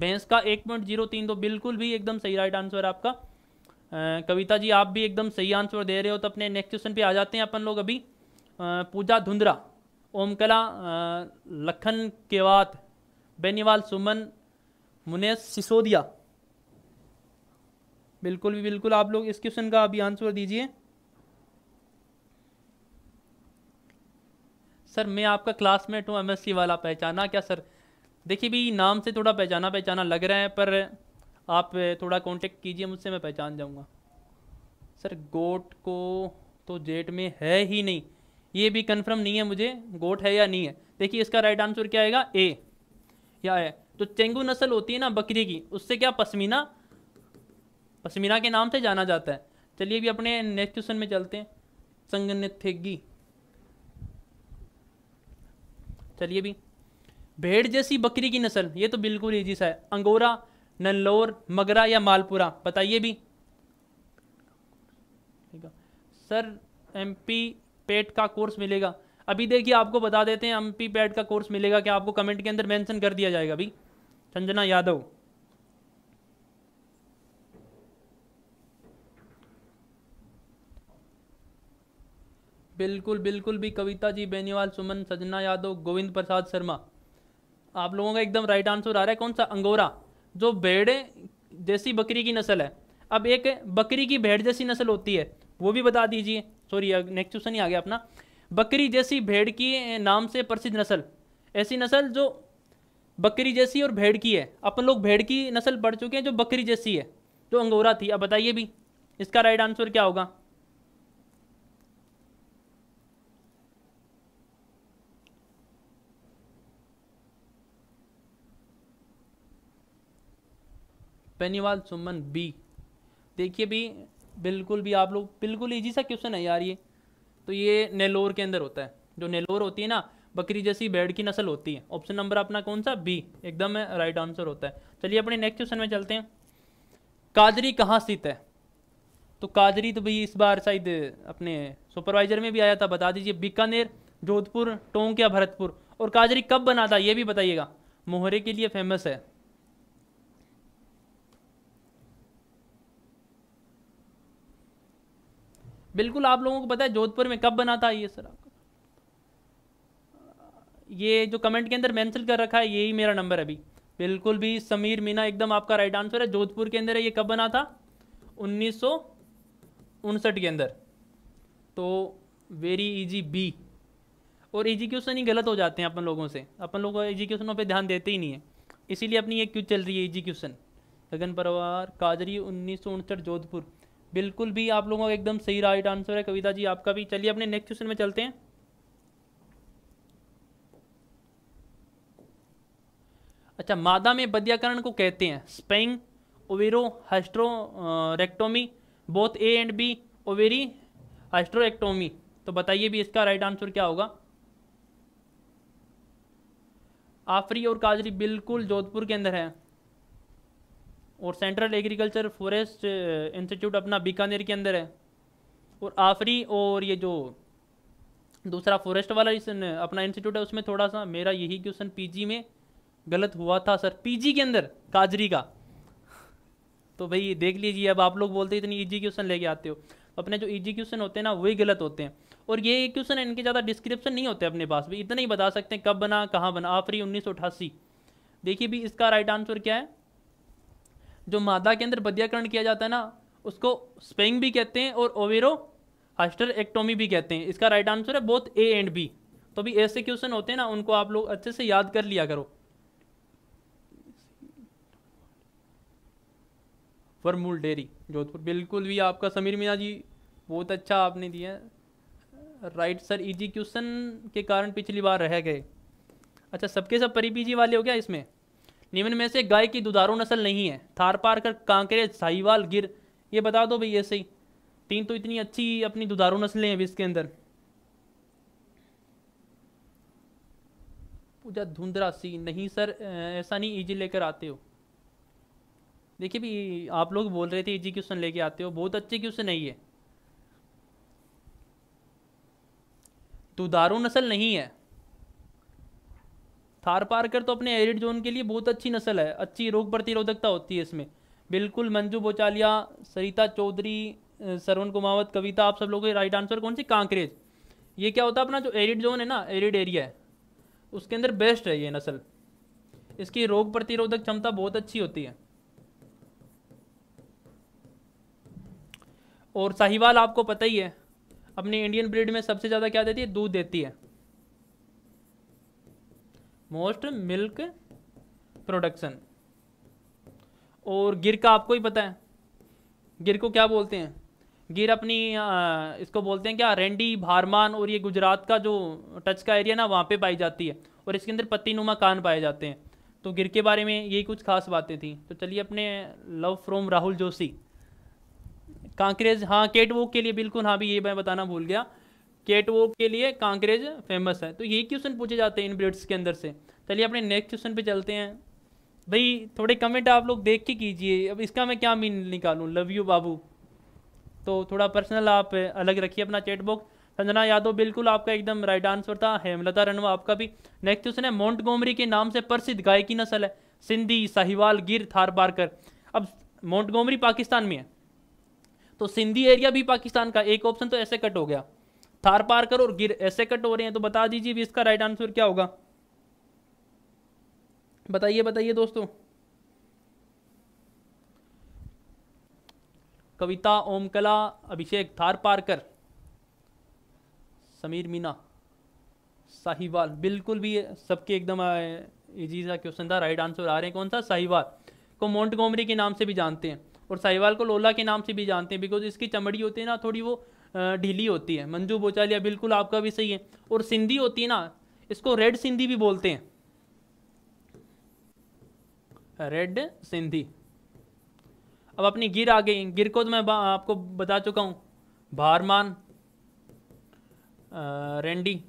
भैंस का एक पॉइंट जीरो तीन तो बिल्कुल भी एकदम सही राइट आंसर है आपका आ, कविता जी आप भी एकदम सही आंसर दे रहे हो तो अपने नेक्स्ट क्वेश्चन पे आ जाते हैं अपन लोग अभी आ, पूजा धुंधरा ओमकला लखन केवात बेनीवाल सुमन मुनेश सिसोदिया बिल्कुल भी बिल्कुल आप लोग इस क्वेश्चन का अभी आंसर दीजिए सर मैं आपका क्लासमेट हूँ एमएससी वाला पहचाना क्या सर देखिए भी नाम से थोड़ा पहचाना पहचाना लग रहा है पर आप थोड़ा कांटेक्ट कीजिए मुझसे मैं पहचान जाऊँगा सर गोट को तो जेट में है ही नहीं ये भी कंफर्म नहीं है मुझे गोट है या नहीं है देखिए इसका राइट आंसर क्या आएगा ए या है जो तो चेंगू नस्ल होती है ना बकरी की उससे क्या पश्मीना पश्मीना के नाम से जाना जाता है चलिए भी अपने नेक्स्ट क्वेश्चन में चलते हैं संगनेथेगी चलिए भी भेड़ जैसी बकरी की नस्ल ये तो बिल्कुल ईजी सा है अंगोरा नल्लोर मगरा या मालपुरा बताइए भी ठीक है सर एमपी पेट का कोर्स मिलेगा अभी देखिए आपको बता देते हैं एमपी पेट का कोर्स मिलेगा क्या आपको कमेंट के अंदर मेंशन कर दिया जाएगा अभी संजना यादव बिल्कुल बिल्कुल भी कविता जी बेनीवाल सुमन सजना यादव गोविंद प्रसाद शर्मा आप लोगों का एकदम राइट आंसर आ रहा है कौन सा अंगोरा जो भेड़ जैसी बकरी की नस्ल है अब एक बकरी की भेड़ जैसी नस्ल होती है वो भी बता दीजिए सॉरी नेक्स्ट क्वेश्चन ही आ गया अपना बकरी जैसी भेड़ की नाम से प्रसिद्ध नस्ल ऐसी नस्ल जो बकरी जैसी और भेड़ की है अपन लोग भेड़ की नस्ल पढ़ चुके हैं जो बकरी जैसी है जो अंगोरा थी अब बताइए भी इसका राइट आंसर क्या होगा पेनीवाल सुमन बी देखिए भी बिल्कुल भी आप लोग बिल्कुल ईजी सा क्वेश्चन है यार ये तो ये नेलोर के अंदर होता है जो नेलोर होती है ना बकरी जैसी भेड़ की नस्ल होती है ऑप्शन नंबर अपना कौन सा बी एकदम राइट आंसर होता है चलिए अपने नेक्स्ट क्वेश्चन में चलते हैं काजरी कहाँ स्थित है तो काजरी तो भाई इस बार शायद अपने सुपरवाइजर में भी आया था बता दीजिए बीकानेर जोधपुर टोंक या भरतपुर और काजरी कब बना था ये भी बताइएगा मोहरे के लिए फेमस है बिल्कुल आप लोगों को पता है जोधपुर में कब बना था ये सर आपको ये जो कमेंट के अंदर मैंसन कर रखा है यही मेरा नंबर अभी बिल्कुल भी समीर मीना एकदम आपका राइट आंसर है जोधपुर के अंदर है ये कब बना था उन्नीस के अंदर तो वेरी इजी बी और इजी क्वेश्चन ही गलत हो जाते हैं अपन लोगों से अपन लोग इजी क्वेश्चनों पर ध्यान देते ही नहीं है इसीलिए अपनी एक क्यों चल रही है इजी क्वेश्चन गगन परवार काजरी उन्नीस जोधपुर बिल्कुल भी आप लोगों का एकदम सही राइट आंसर है कविता जी आपका भी चलिए अपने नेक्स्ट क्वेश्चन में चलते हैं अच्छा मादा में बद्याकरण को कहते हैं spaying ovariohysterectomy both A and B ovary hysterectomy तो बताइए भी इसका राइट आंसर क्या होगा आफरी और काजरी बिल्कुल जोधपुर के अंदर है और सेंट्रल एग्रीकल्चर फॉरेस्ट इंस्टीट्यूट अपना बीकानेर के अंदर है और आफरी और ये जो दूसरा फॉरेस्ट वाला इस अपना इंस्टीट्यूट है उसमें थोड़ा सा मेरा यही क्वेश्चन पीजी में गलत हुआ था सर पीजी के अंदर काजरी का तो भाई देख लीजिए अब आप लोग बोलते इतनी ईजी क्वेश्चन लेके आते हो अपने जो ईजी क्वेश्चन होते हैं ना वही गलत होते हैं और ये क्वेश्चन इनके ज़्यादा डिस्क्रिप्शन नहीं होते अपने पास भी इतना ही बता सकते हैं कब बना कहाँ बना आफरी उन्नीस देखिए भी इसका राइट आंसर क्या है जो मादा के अंदर बद्याकरण किया जाता है ना उसको स्पेइंग भी कहते हैं और ओवेरो हास्टर एक्टोमी भी कहते हैं इसका राइट आंसर है बोथ ए एंड बी तो भी ऐसे क्वेश्चन होते हैं ना उनको आप लोग अच्छे से याद कर लिया करो वरमूल डेयरी जोधपुर बिल्कुल भी आपका समीर मीना जी बहुत अच्छा आपने दिया राइट सर इजी क्वेश्चन के कारण पिछली बार रह गए अच्छा सबके सब परिपीजी वाले हो गया इसमें निम्न में से गाय की दुधारू नस्ल नहीं है थार पार कर कांकरे साहिवाल गिर ये बता दो भाई ऐसे ही तीन तो इतनी अच्छी अपनी दुधारू नस्लें हैं अभी इसके अंदर पूजा धुंधरा सी नहीं सर ऐसा नहीं इजी लेकर आते हो देखिए भी आप लोग बोल रहे थे इजी क्वेश्चन लेके आते हो बहुत अच्छे क्वेश्चन नहीं है ये दुधारू नस्ल नहीं है थार पारकर तो अपने एरिड जोन के लिए बहुत अच्छी नस्ल है अच्छी रोग प्रतिरोधकता होती है इसमें बिल्कुल मंजू बोचालिया सरिता चौधरी सरवन कुमावत कविता आप सब लोगों के राइट आंसर कौन सी कांकरेज ये क्या होता है अपना जो एरिड जोन है ना एरिड एरिया है उसके अंदर बेस्ट है ये नस्ल इसकी रोग प्रतिरोधक क्षमता बहुत अच्छी होती है और साहिवाल आपको पता ही है अपनी इंडियन ब्रीड में सबसे ज़्यादा क्या देती है दूध देती है मोस्ट मिल्क प्रोडक्शन और गिर का आपको ही पता है गिर को क्या बोलते हैं गिर अपनी आ, इसको बोलते हैं क्या रेंडी भारमान और ये गुजरात का जो टच का एरिया ना वहाँ पे पाई जाती है और इसके अंदर पत्ती नुमा कान पाए जाते हैं तो गिर के बारे में यही कुछ खास बातें थी तो चलिए अपने लव फ्रॉम राहुल जोशी कांकरेज हाँ केटवॉक के लिए बिल्कुल हाँ भी ये मैं बताना भूल गया केटवॉक के लिए कांकरेज फेमस है तो यही क्वेश्चन पूछे जाते हैं इन ब्रिड्स के अंदर से चलिए अपने नेक्स्ट क्वेश्चन पे चलते हैं भाई थोड़े कमेंट आप लोग देख के कीजिए अब इसका मैं क्या मीन निकालूँ लव यू बाबू तो थोड़ा पर्सनल आप अलग रखिए अपना चैट बॉक्स संजना यादव बिल्कुल आपका एकदम राइट आंसर था हेमलता रनवा आपका भी नेक्स्ट क्वेश्चन है गोमरी के नाम से प्रसिद्ध गाय की नस्ल है सिंधी साहिवाल गिर थार पारकर अब गोमरी पाकिस्तान में है तो सिंधी एरिया भी पाकिस्तान का एक ऑप्शन तो ऐसे कट हो गया थार पारकर और गिर ऐसे कट हो रहे हैं तो बता दीजिए भी इसका राइट आंसर क्या होगा बताइए बताइए दोस्तों कविता ओमकला अभिषेक थार पारकर समीर मीना साहिवाल बिल्कुल भी सबके एकदम इजी सा क्वेश्चन था राइट आंसर आ रहे हैं कौन सा साहिवाल को मोन्ट गोमरी के नाम से भी जानते हैं और साहिवाल को लोला के नाम से भी जानते हैं बिकॉज इसकी चमड़ी होती है ना थोड़ी वो ढीली होती है मंजू बोचालिया बिल्कुल आपका भी सही है और सिंधी होती है ना इसको रेड सिंधी भी बोलते हैं रेड सिंधी अब अपनी गिर आ गई गिर को तो मैं आपको बता चुका हूँ भारमान रेंडी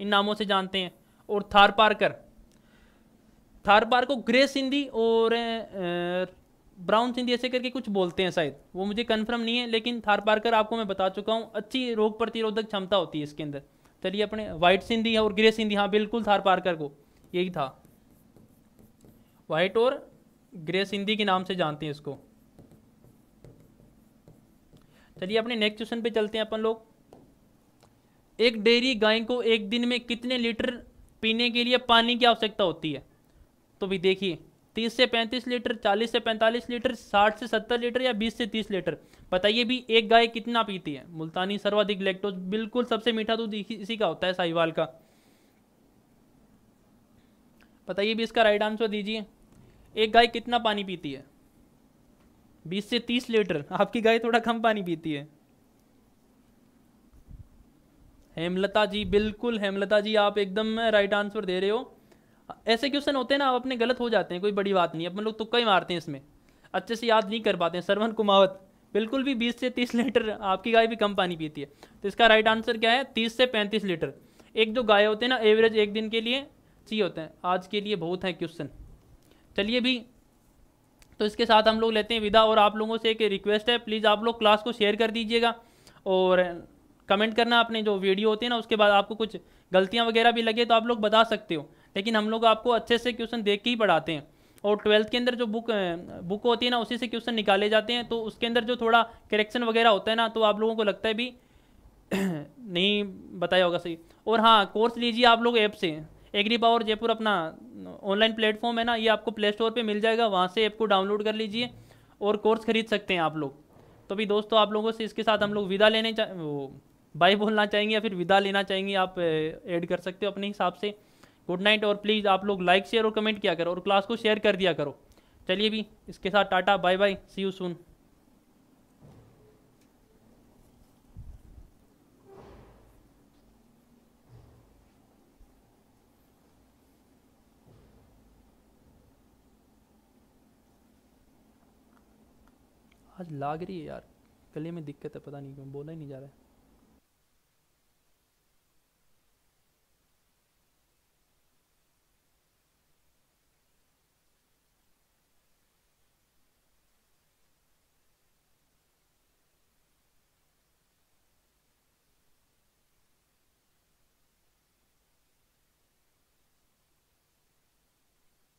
इन नामों से जानते हैं और थार पारकर थार पार को ग्रे सिंधी और ब्राउन सिंधी ऐसे करके कुछ बोलते हैं शायद वो मुझे कन्फर्म नहीं है लेकिन थार पारकर आपको मैं बता चुका हूँ अच्छी रोग प्रतिरोधक क्षमता होती है इसके अंदर चलिए अपने व्हाइट सिंधी और ग्रे सिंधी हाँ बिल्कुल थार पारकर को यही था व्हाइट और ग्रे सिंधी के नाम से जानते हैं इसको चलिए अपने नेक्स्ट क्वेश्चन पे चलते हैं अपन लोग एक डेयरी गाय को एक दिन में कितने लीटर पीने के लिए पानी की आवश्यकता होती है तो भी देखिए तीस से पैंतीस लीटर चालीस से पैंतालीस लीटर साठ से सत्तर लीटर या बीस से तीस लीटर बताइए भी एक गाय कितना पीती है मुल्तानी सर्वाधिक लेक्टोज बिल्कुल सबसे मीठा दूध इसी का होता है साहिवाल का बताइए भी इसका राइट आंसर दीजिए एक गाय कितना पानी पीती है बीस से तीस लीटर आपकी गाय थोड़ा कम पानी पीती है हेमलता जी बिल्कुल हेमलता जी आप एकदम राइट आंसर दे रहे हो ऐसे क्वेश्चन होते हैं ना आप अपने गलत हो जाते हैं कोई बड़ी बात नहीं अपन लोग तुक्का ही मारते हैं इसमें अच्छे से याद नहीं कर पाते हैं सरवन कुमावत बिल्कुल भी 20 से 30 लीटर आपकी गाय भी कम पानी पीती है तो इसका राइट आंसर क्या है 30 से 35 लीटर एक जो गाय होते हैं ना एवरेज एक दिन के लिए चाहिए होते हैं आज के लिए बहुत है क्वेश्चन चलिए भी तो इसके साथ हम लोग लेते हैं विदा और आप लोगों से एक रिक्वेस्ट है प्लीज़ आप लोग क्लास को शेयर कर दीजिएगा और कमेंट करना अपने जो वीडियो होते हैं ना उसके बाद आपको कुछ गलतियाँ वगैरह भी लगे तो आप लोग बता सकते हो लेकिन हम लोग आपको अच्छे से क्वेश्चन देख के ही पढ़ाते हैं और ट्वेल्थ के अंदर जो बुक बुक होती है ना उसी से क्वेश्चन निकाले जाते हैं तो उसके अंदर जो थोड़ा करेक्शन वगैरह होता है ना तो आप लोगों को लगता है भी नहीं बताया होगा सही और हाँ कोर्स लीजिए आप लोग ऐप से एग्री पावर जयपुर अपना ऑनलाइन प्लेटफॉर्म है ना ये आपको प्ले स्टोर पर मिल जाएगा वहाँ से ऐप को डाउनलोड कर लीजिए और कोर्स खरीद सकते हैं आप लोग तो भी दोस्तों आप लोगों से इसके साथ हम लोग विदा लेने वो बाय बोलना चाहेंगे या फिर विदा लेना चाहेंगे आप ऐड कर सकते हो अपने हिसाब से गुड नाइट और प्लीज़ आप लोग लाइक शेयर और कमेंट किया करो और क्लास को शेयर कर दिया करो चलिए भी इसके साथ tata bye bye see you soon आज लाग रही है यार गले में दिक्कत है पता नहीं क्यों बोला ही नहीं जा रहा है